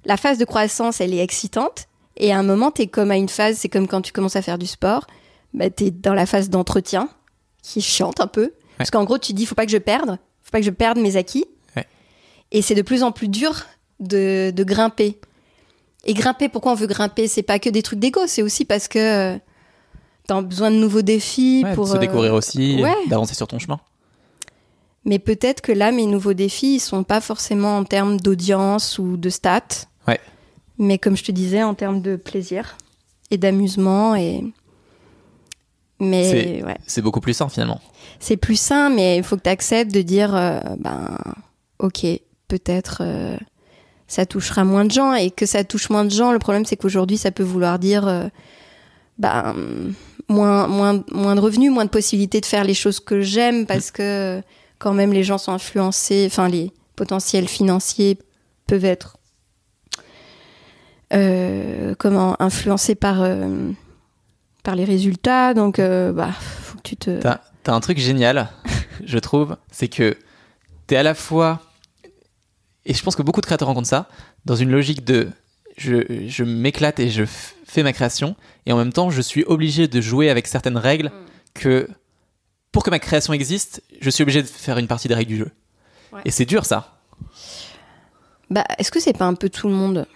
la phase de croissance, elle est excitante. Et à un moment, tu es comme à une phase, c'est comme quand tu commences à faire du sport, bah, tu es dans la phase d'entretien, qui est un peu. Parce qu'en gros, tu te dis, faut pas que je perde, faut pas que je perde mes acquis. Et c'est de plus en plus dur de, grimper. Et grimper, pourquoi on veut grimper C'est pas que des trucs d'ego, c'est aussi parce que euh, tu as besoin de nouveaux défis pour. se découvrir euh, aussi, d'avancer sur ton chemin. Mais peut-être que là, mes nouveaux défis, ils sont pas forcément en termes d'audience ou de stats mais comme je te disais, en termes de plaisir et d'amusement et mais c'est beaucoup plus sain finalement. C'est plus sain, mais il faut que tu acceptes de dire euh, ben ok peut-être euh, ça touchera moins de gens et que ça touche moins de gens. Le problème c'est qu'aujourd'hui ça peut vouloir dire euh, ben moins moins moins de revenus, moins de possibilités de faire les choses que j'aime parce que quand même les gens sont influencés, enfin les potentiels financiers peuvent être euh, comment influencé par euh, par les résultats. Donc euh, bah faut que tu te. T'as as un truc génial, je trouve, c'est que t'es à la fois et je pense que beaucoup de créateurs rencontrent ça dans une logique de je, m'éclate et je fais ma création et en même temps je suis obligé de jouer avec certaines règles mm. que pour que ma création existe, je suis obligé de faire une partie des règles du jeu. Et c'est dur ça. Bah, est-ce que c'est pas un peu tout le monde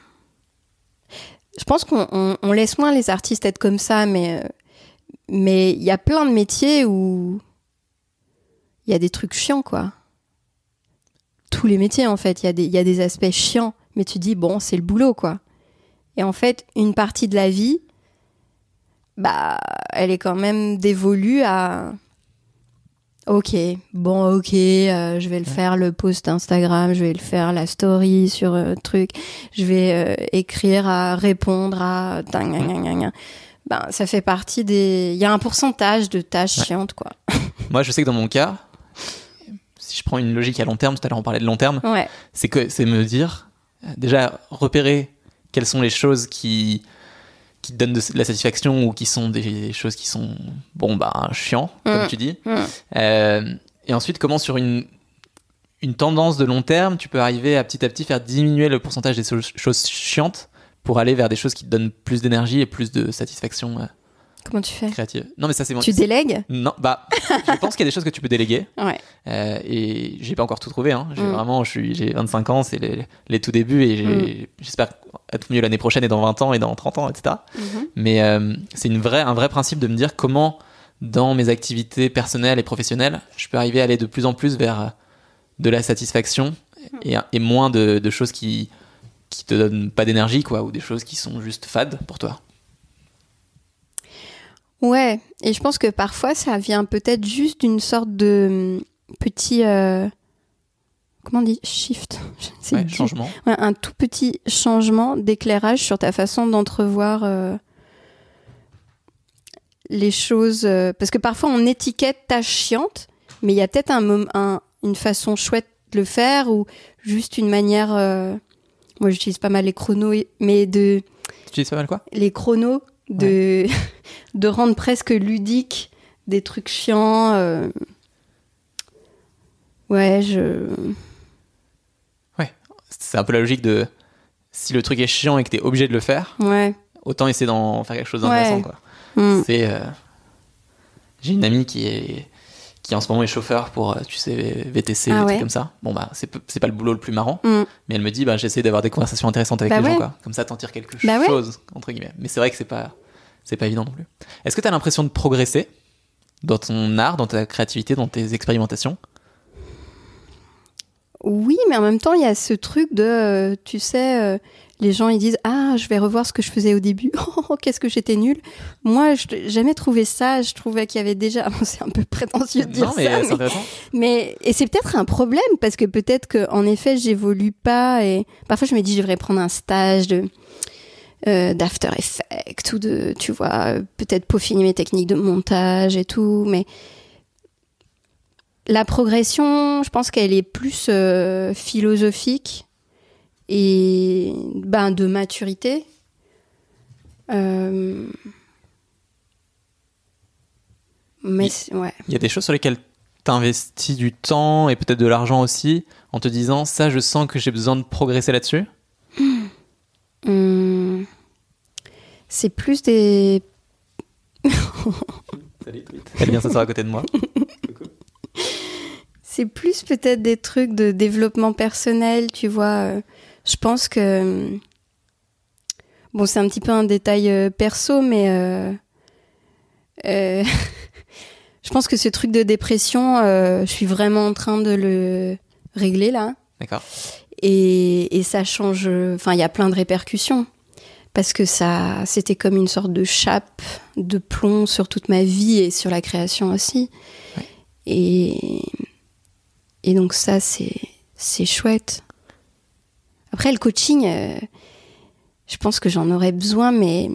je pense qu'on laisse moins les artistes être comme ça, mais euh, mais il y a plein de métiers où il y a des trucs chiants, quoi. Tous les métiers, en fait, il y, a des, y a des aspects chiants, mais tu dis, bon, c'est le boulot, quoi. Et en fait, une partie de la vie, bah, elle est quand même dévolue à, Ok, bon, ok, euh, je vais le faire le post Instagram, je vais le faire la story sur euh, truc, je vais euh, écrire à répondre à. Ben, ça fait partie des. Il y a un pourcentage de tâches chiantes, quoi. Moi, je sais que dans mon cas, si je prends une logique à long terme, tout à l'heure on parlait de long terme, c'est que c'est me dire, déjà repérer quelles sont les choses qui qui te donnent de, la satisfaction ou qui sont des choses qui sont, bon, bah, chiants, comme mm. tu dis. Mm. Euh, et ensuite, comment sur une, une tendance de long terme, tu peux arriver à petit à petit faire diminuer le pourcentage des choses chiantes pour aller vers des choses qui te donnent plus d'énergie et plus de satisfaction euh, Comment tu fais Créative. Non, mais ça, c'est mon... Tu délègues Non, bah, je pense qu'il y a des choses que tu peux déléguer. Ouais. Euh, et j'ai pas encore tout trouvé. Hein. J'ai mm. vraiment, j'ai 25 ans, c'est les, tout débuts et mm. j'espère être mieux l'année prochaine et dans 20 ans et dans 30 ans, etc. Mm-hmm. Mais euh, c'est un vrai principe de me dire comment, dans mes activités personnelles et professionnelles, je peux arriver à aller de plus en plus vers euh, de la satisfaction mm. et, moins de, choses qui, qui te donnent pas d'énergie, quoi, ou des choses qui sont juste fades pour toi. Ouais, et je pense que parfois ça vient peut-être juste d'une sorte de hum, petit euh, comment on dit shift, ouais, changement, un tout petit changement d'éclairage sur ta façon d'entrevoir euh, les choses, euh, parce que parfois on étiquette tâche chiante, mais il y a peut-être un, une façon chouette de le faire ou juste une manière. moi, j'utilise pas mal les chronos, mais de. Tu pas mal quoi Les chronos de, de rendre presque ludique des trucs chiants. Euh. Ouais, je. Ouais, c'est un peu la logique de si le truc est chiant et que t'es obligé de le faire, ouais. autant essayer d'en faire quelque chose d'intéressant, quoi. Mm. C'est. Euh, j'ai une amie qui est qui en ce moment est chauffeur pour, euh, tu sais, VTC, ah comme ça. Bon, bah, c'est, c'est pas le boulot le plus marrant, mm. mais elle me dit, bah, j'essaie d'avoir des conversations intéressantes avec bah les gens, quoi. Comme ça, t'en tires quelque bah chose, entre guillemets. Mais c'est vrai que c'est pas c'est pas évident non plus. Est-ce que tu as l'impression de progresser dans ton art, dans ta créativité, dans tes expérimentations Oui, mais en même temps, il y a ce truc de, euh, tu sais, euh, les gens ils disent ah je vais revoir ce que je faisais au début oh, oh, qu'est-ce que j'étais nul. moi je jamais trouvé ça je trouvais qu'il y avait déjà c'est un peu prétentieux de dire non, mais ça mais, et c'est peut-être un problème parce que peut-être que en effet j'évolue pas et parfois je me dis je devrais prendre un stage de euh, d'After Effects ou de, tu vois, euh, peut-être peaufiner mes techniques de montage et tout, mais la progression, je pense qu'elle est plus euh, philosophique et ben, de maturité. Mais il, ouais. il y a des choses sur lesquelles t'investis du temps et peut-être de l'argent aussi en te disant ça je sens que j'ai besoin de progresser là-dessus Hmm. c'est plus des. Salut, à côté de moi. c'est plus peut-être des trucs de développement personnel, tu vois. Euh, je pense que. Bon, c'est un petit peu un détail euh, perso, mais. Euh, je pense que ce truc de dépression, je suis vraiment en train de le régler là. D'accord. Et, ça change. Enfin, il y a plein de répercussions parce que ça, c'était comme une sorte de chape de plomb sur toute ma vie et sur la création aussi. Et, et donc ça, c'est, c'est chouette. Après, le coaching, euh, je pense que j'en aurais besoin, mais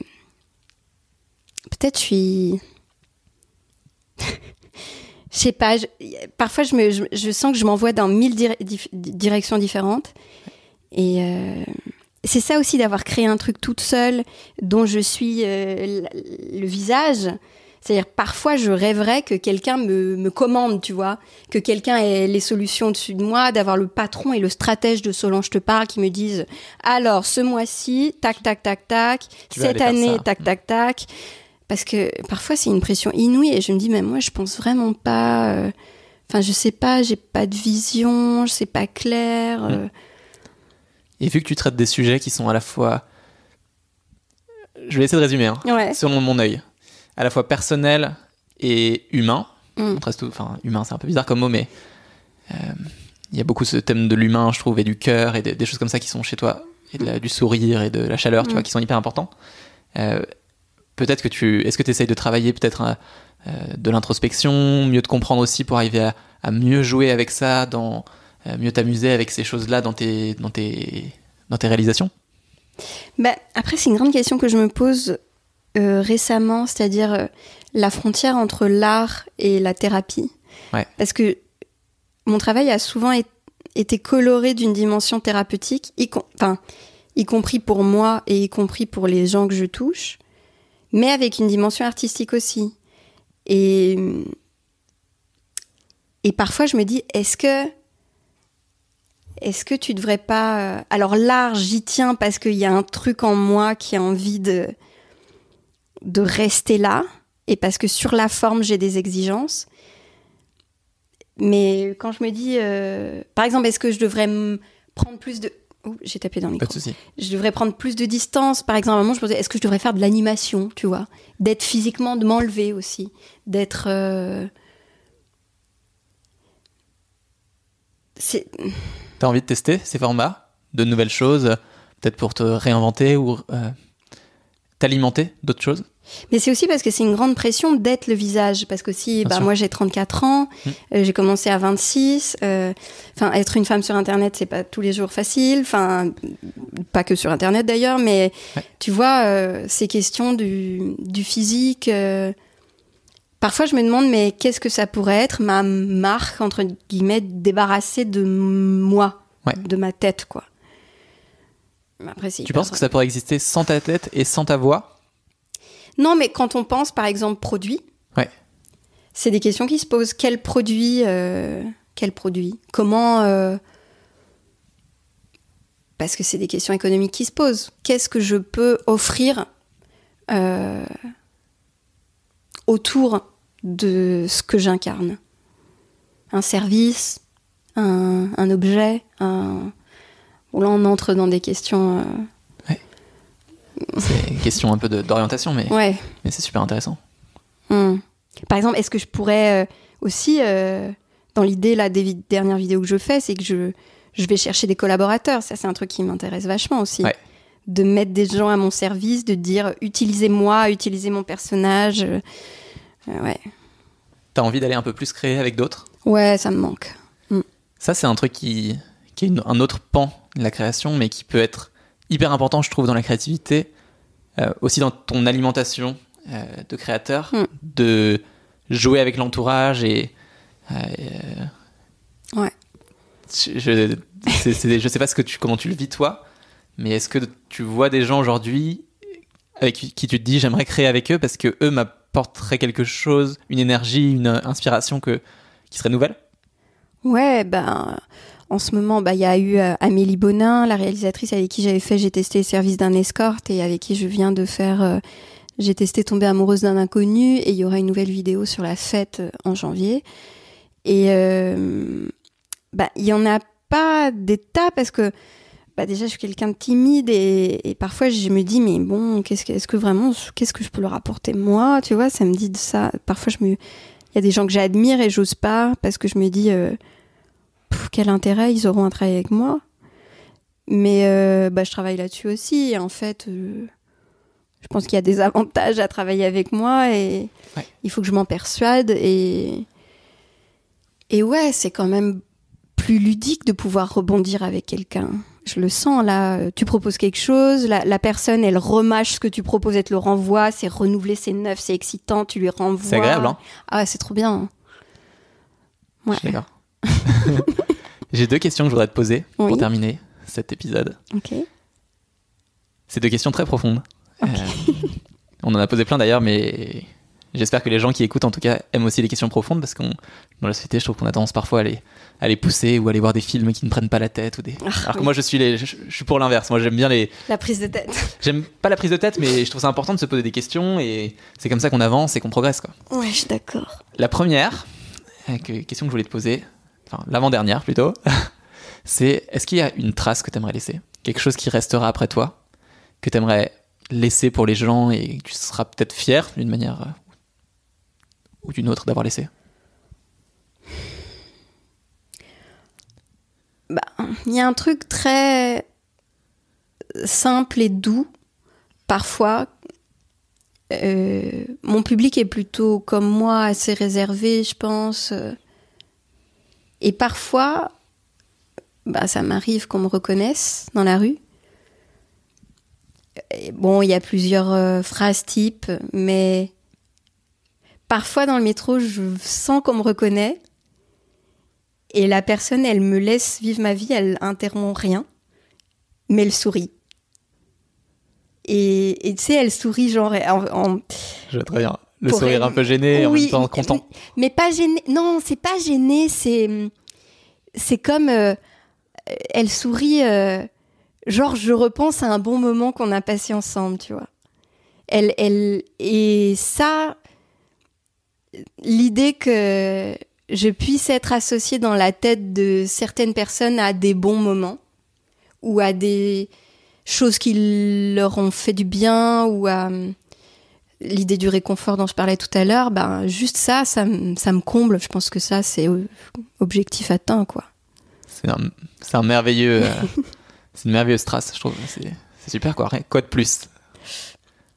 peut-être je suis... je sais pas, parfois je, me, sens que je m'envoie dans mille directions différentes. Et euh, c'est ça aussi d'avoir créé un truc toute seule dont je suis euh, le visage. C'est-à-dire parfois je rêverais que quelqu'un me, commande, tu vois, que quelqu'un ait les solutions au-dessus de moi, d'avoir le patron et le stratège de Solange te parle qui me disent alors ce mois-ci, tac tac tac tac, cette année, tac tac tac. Parce que parfois, c'est une pression inouïe et je me dis, mais moi, je pense vraiment pas. Euh, enfin, je sais pas, j'ai pas de vision, je sais pas clair. Euh. Et vu que tu traites des sujets qui sont à la fois. Je vais essayer de résumer, hein, selon mon œil. À la fois personnel et humain. Mm. Enfin, humain, c'est un peu bizarre comme mot, mais. Euh, il y a beaucoup ce thème de l'humain, je trouve, et du cœur, et des choses comme ça qui sont chez toi, et mm. du sourire, et de la chaleur, tu mm. vois, qui sont hyper importants peut-être que tu. Est-ce que tu essayes de travailler peut-être euh, euh, de l'introspection, mieux te comprendre aussi pour arriver à, mieux jouer avec ça, dans, euh, mieux t'amuser avec ces choses-là dans tes, dans, tes, réalisations bah, Après, c'est une grande question que je me pose récemment, c'est-à-dire la frontière entre l'art et la thérapie. Parce que mon travail a souvent été coloré d'une dimension thérapeutique, y compris pour moi et y compris pour les gens que je touche mais avec une dimension artistique aussi. Et, et parfois, je me dis, est-ce que, est-ce que tu devrais pas. Euh, alors, l'art, j'y tiens parce qu'il y a un truc en moi qui a envie de, de rester là, et parce que sur la forme, j'ai des exigences. Mais quand je me dis, euh, par exemple, est-ce que je devrais prendre plus de j'ai tapé dans le micro. Je devrais prendre plus de distance. Par exemple, à un moment, je me disais, est-ce que je devrais faire de l'animation, tu vois D'être physiquement, de m'enlever aussi. D'être. Euh, T'as envie de tester ces formats De nouvelles choses Peut-être pour te réinventer ou euh, t'alimenter d'autres choses mais c'est aussi parce que c'est une grande pression d'être le visage. Parce que si, bah, moi j'ai 34 ans, mmh. euh, j'ai commencé à 26. Euh, enfin, être une femme sur Internet, c'est pas tous les jours facile. Enfin, pas que sur Internet d'ailleurs, mais tu vois, euh, ces questions du, physique. parfois, je me demande, mais qu'est-ce que ça pourrait être ma marque, entre guillemets, débarrassée de moi, de ma tête, quoi. tu penses que ça pourrait exister sans ta tête et sans ta voix non, mais quand on pense, par exemple, produit, c'est des questions qui se posent. Quel produit euh, Quel produit Comment euh, Parce que c'est des questions économiques qui se posent. Qu'est-ce que je peux offrir euh, autour de ce que j'incarne Un service un, objet un... là, on entre dans des questions c'est une question un peu d'orientation, mais, mais c'est super intéressant. Hmm. Par exemple, est-ce que je pourrais euh, aussi, euh, dans l'idée là des dernières vidéos que je fais, c'est que je, je vais chercher des collaborateurs. Ça, c'est un truc qui m'intéresse vachement aussi. De mettre des gens à mon service, de dire utilisez-moi, utilisez mon personnage. Euh, T'as envie d'aller un peu plus créer avec d'autres Ouais, ça me manque. Hmm. Ça, c'est un truc qui, est un autre pan de la création, mais qui peut être hyper important, je trouve, dans la créativité, euh, aussi dans ton alimentation euh, de créateur, mm. de jouer avec l'entourage et. Euh, ouais. Je, je, sais pas ce que tu, comment tu le vis toi, mais est-ce que tu vois des gens aujourd'hui avec qui tu te dis j'aimerais créer avec eux parce que eux m'apporteraient quelque chose, une énergie, une inspiration que, qui serait nouvelle Ouais, ben en ce moment, bah, il y a eu euh, Amélie Bonin, la réalisatrice avec qui j'avais fait J'ai testé les services d'un escorte et avec qui je viens de faire euh, J'ai testé tomber amoureuse d'un inconnu et il y aura une nouvelle vidéo sur la fête euh, en janvier. Et bah, il y en a pas des tas parce que bah, déjà je suis quelqu'un de timide et, parfois je me dis mais bon qu'est-ce que est-ce que vraiment qu'est-ce que je peux leur apporter moi tu vois ça me dit de ça parfois je me il y a des gens que j'admire et j'ose pas parce que je me dis quel intérêt ils auront à travailler avec moi Mais euh, bah, je travaille là-dessus aussi. en fait, euh, je pense qu'il y a des avantages à travailler avec moi et il faut que je m'en persuade. Et, et ouais, c'est quand même plus ludique de pouvoir rebondir avec quelqu'un. Je le sens là. Tu proposes quelque chose, la, personne elle remâche ce que tu proposes, elle te le renvoie, c'est renouvelé, c'est neuf, c'est excitant, tu lui renvoies. C'est agréable, hein Ah, c'est trop bien. Ouais. d'accord. J'ai deux questions que je voudrais te poser pour terminer cet épisode. Ok. C'est deux questions très profondes. Euh, on en a posé plein d'ailleurs, mais j'espère que les gens qui écoutent en tout cas aiment aussi les questions profondes parce qu'on dans la société, je trouve qu'on a tendance parfois à les, à pousser ou à aller voir des films qui ne prennent pas la tête ou des. Ah Alors que moi, je suis les, je, suis pour l'inverse. Moi, j'aime bien les. La prise de tête. J'aime pas la prise de tête, mais je trouve ça important de se poser des questions et c'est comme ça qu'on avance et qu'on progresse quoi. Ouais, je suis d'accord. La première euh, question que je voulais te poser, l'avant-dernière plutôt, c'est est-ce qu'il y a une trace que tu aimerais laisser Quelque chose qui restera après toi, que tu aimerais laisser pour les gens et que tu seras peut-être fier d'une manière euh, ou d'une autre d'avoir laissé bah, Il y a un truc très simple et doux parfois euh, mon public est plutôt comme moi, assez réservé, je pense. Euh, et parfois, bah, ça m'arrive qu'on me reconnaisse dans la rue. bon, il y a plusieurs euh, phrases types, mais parfois dans le métro, je sens qu'on me reconnaît. Et la personne, elle me laisse vivre ma vie, elle interrompt rien, mais elle sourit. Et tu sais, elle sourit genre Je vais très le sourire un peu gêné, en même temps content. Mais pas gêné. Non, c'est pas gêné. C'est c'est comme euh, elle sourit. Euh, genre, je repense à un bon moment qu'on a passé ensemble, tu vois. Elle, elle et ça, l'idée que je puisse être associée dans la tête de certaines personnes à des bons moments ou à des choses qui leur ont fait du bien ou à l'idée du réconfort dont je parlais tout à l'heure, ben juste ça, ça, me comble. Je pense que ça, c'est objectif atteint, quoi. C'est un, merveilleux, euh, c'est une merveilleuse trace, je trouve. C'est super, quoi. de plus.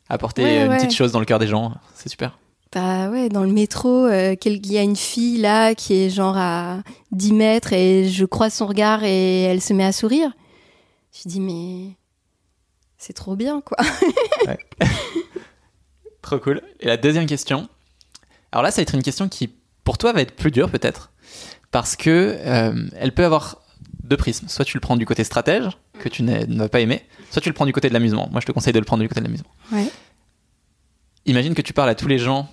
Apporter une petite chose dans le cœur des gens, c'est super. Bah ouais, dans le métro, euh, il y a une fille là qui est genre à 10 mètres et je croise son regard et elle se met à sourire. Je dis mais c'est trop bien quoi. Ouais. Trop cool. Et la deuxième question. Alors là, ça va être une question qui, pour toi, va être plus dure peut-être, parce que euh, elle peut avoir deux prismes. Soit tu le prends du côté stratège, que tu ne pas aimer, soit tu le prends du côté de l'amusement. Moi, je te conseille de le prendre du côté de l'amusement. Imagine que tu parles à tous les gens,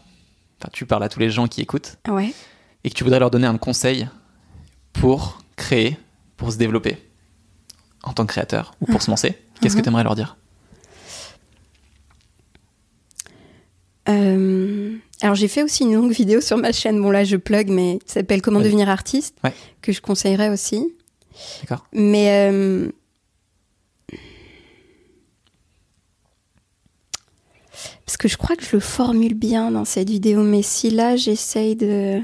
tu parles à tous les gens qui écoutent, et que tu voudrais leur donner un conseil pour créer, pour se développer en tant que créateur, ou pour mhm. se lancer. Qu'est-ce que mhm. tu aimerais leur dire Euh, alors j'ai fait aussi une longue vidéo sur ma chaîne, bon là je plug, mais ça s'appelle Comment devenir artiste, que je conseillerais aussi. D'accord. Mais euh, parce que je crois que je le formule bien dans cette vidéo, mais si là j'essaye de...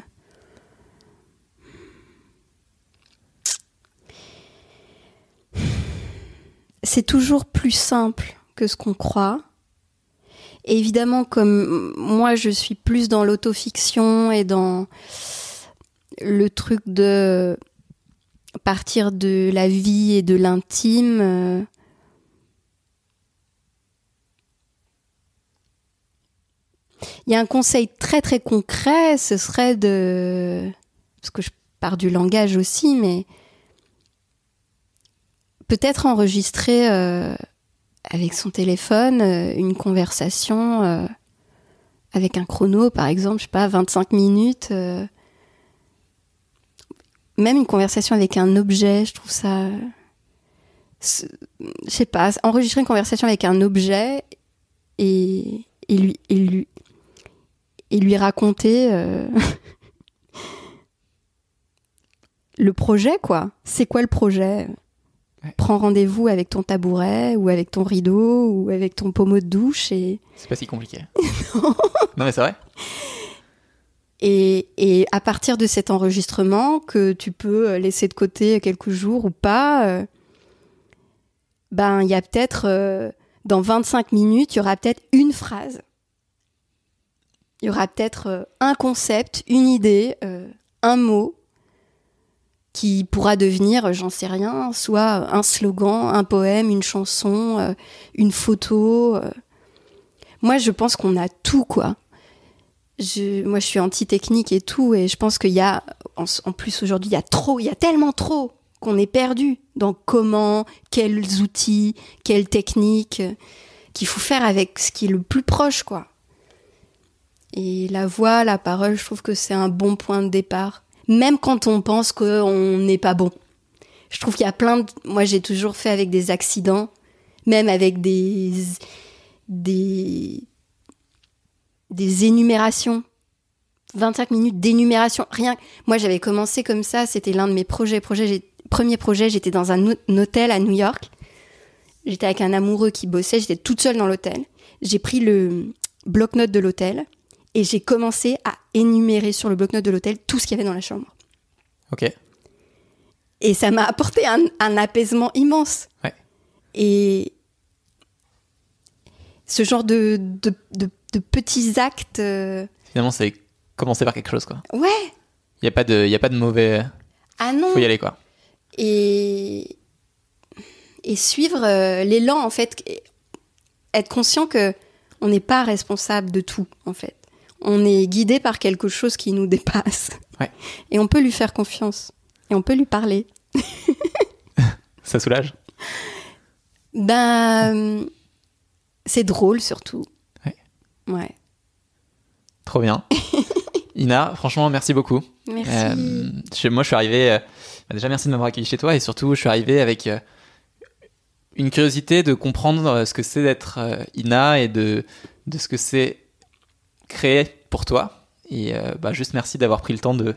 C'est toujours plus simple que ce qu'on croit évidemment, comme moi, je suis plus dans l'autofiction et dans le truc de partir de la vie et de l'intime. Euh, il y a un conseil très très concret, ce serait de... Parce que je pars du langage aussi, mais peut-être enregistrer... Euh, avec son téléphone euh, une conversation euh, avec un chrono, par exemple, je sais pas, 25 minutes. Euh. même une conversation avec un objet, je trouve ça. Je sais pas, enregistrer une conversation avec un objet et, lui, et, raconter le projet, quoi. C'est quoi le projet Prends rendez-vous avec ton tabouret ou avec ton rideau ou avec ton pommeau de douche et. C'est pas si compliqué. non. mais c'est vrai. Et, et, à partir de cet enregistrement que tu peux laisser de côté quelques jours ou pas, euh, ben il y a peut-être euh, dans 25 minutes, il y aura peut-être une phrase. Il y aura peut-être euh, un concept, une idée, un mot qui pourra devenir, euh, j'en sais rien, soit un slogan, un poème, une chanson, euh, une photo. Euh. Moi, je pense qu'on a tout, quoi. Je, moi, je suis anti-technique et tout, et je pense qu'il y a, en, en plus aujourd'hui, il y a trop, il y a tellement trop qu'on est perdu dans comment, quels outils, quelles techniques, qu'il faut faire avec ce qui est le plus proche, quoi. Et la voix, la parole, je trouve que c'est un bon point de départ même quand on pense qu'on n'est pas bon. Je trouve qu'il y a plein de... Moi, j'ai toujours fait avec des accidents, même avec des... des... des énumérations. 25 minutes d'énumération, rien. Moi, j'avais commencé comme ça, c'était l'un de mes projets. premier projet, j'étais dans un, un hôtel à New York. J'étais avec un amoureux qui bossait, j'étais toute seule dans l'hôtel. J'ai pris le bloc-notes de l'hôtel et j'ai commencé à énumérer sur le bloc-notes de l'hôtel tout ce qu'il y avait dans la chambre. Ok. Et ça m'a apporté un, apaisement immense. Ouais. Et ce genre de, petits actes. Euh, Finalement, c'est commencer par quelque chose, quoi. Ouais. Il n'y a, pas de, a pas de mauvais. Ah non. Faut y aller, quoi. Et, et suivre euh, l'élan, en fait. Être conscient que on n'est pas responsable de tout, en fait on est guidé par quelque chose qui nous dépasse. Et on peut lui faire confiance. Et on peut lui parler. ça soulage Ben. C'est drôle surtout. Ouais. Trop bien. Ina, franchement, merci beaucoup. Merci. Euh, moi, je suis arrivé. Euh, bah, déjà, merci de m'avoir accueilli chez toi. Et surtout, je suis arrivé avec. Euh, une curiosité de comprendre ce que c'est d'être Ina et de, de ce que c'est créé pour toi. Et euh, bah, juste merci d'avoir pris le temps de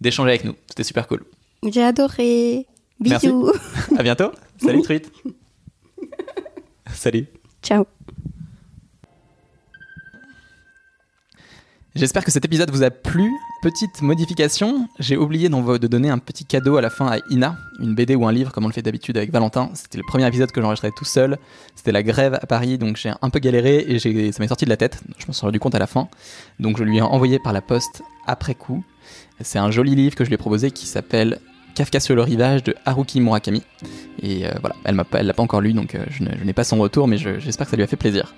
d'échanger avec nous. C'était super cool. J'ai adoré. Bisous. À bientôt. Salut Truite. Salut. Ciao. J'espère que cet épisode vous a plu. Petite modification, j'ai oublié de donner un petit cadeau à la fin à Ina, une BD ou un livre comme on le fait d'habitude avec Valentin. C'était le premier épisode que j'enregistrais tout seul. C'était la grève à Paris, donc j'ai un peu galéré et ça m'est sorti de la tête. Je m'en suis rendu compte à la fin. Donc je lui ai envoyé par la poste après coup. C'est un joli livre que je lui ai proposé qui s'appelle Kafka sur le rivage de Haruki Murakami. Et euh, voilà, elle ne l'a pas encore lu, donc euh, je n'ai pas son retour, mais j'espère que ça lui a fait plaisir.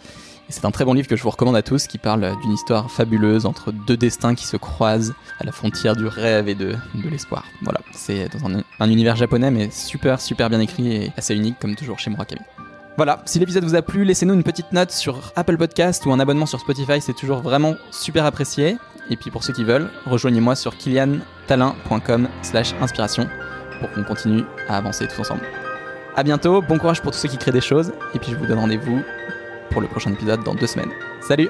C'est un très bon livre que je vous recommande à tous qui parle d'une histoire fabuleuse entre deux destins qui se croisent à la frontière du rêve et de, de l'espoir. Voilà, c'est dans un, univers japonais mais super super bien écrit et assez unique comme toujours chez Murakami. Voilà, si l'épisode vous a plu, laissez-nous une petite note sur Apple Podcast ou un abonnement sur Spotify, c'est toujours vraiment super apprécié. Et puis pour ceux qui veulent, rejoignez-moi sur kiliantalincom slash inspiration pour qu'on continue à avancer tous ensemble. A bientôt, bon courage pour tous ceux qui créent des choses, et puis je vous donne rendez-vous pour le prochain épisode dans deux semaines. Salut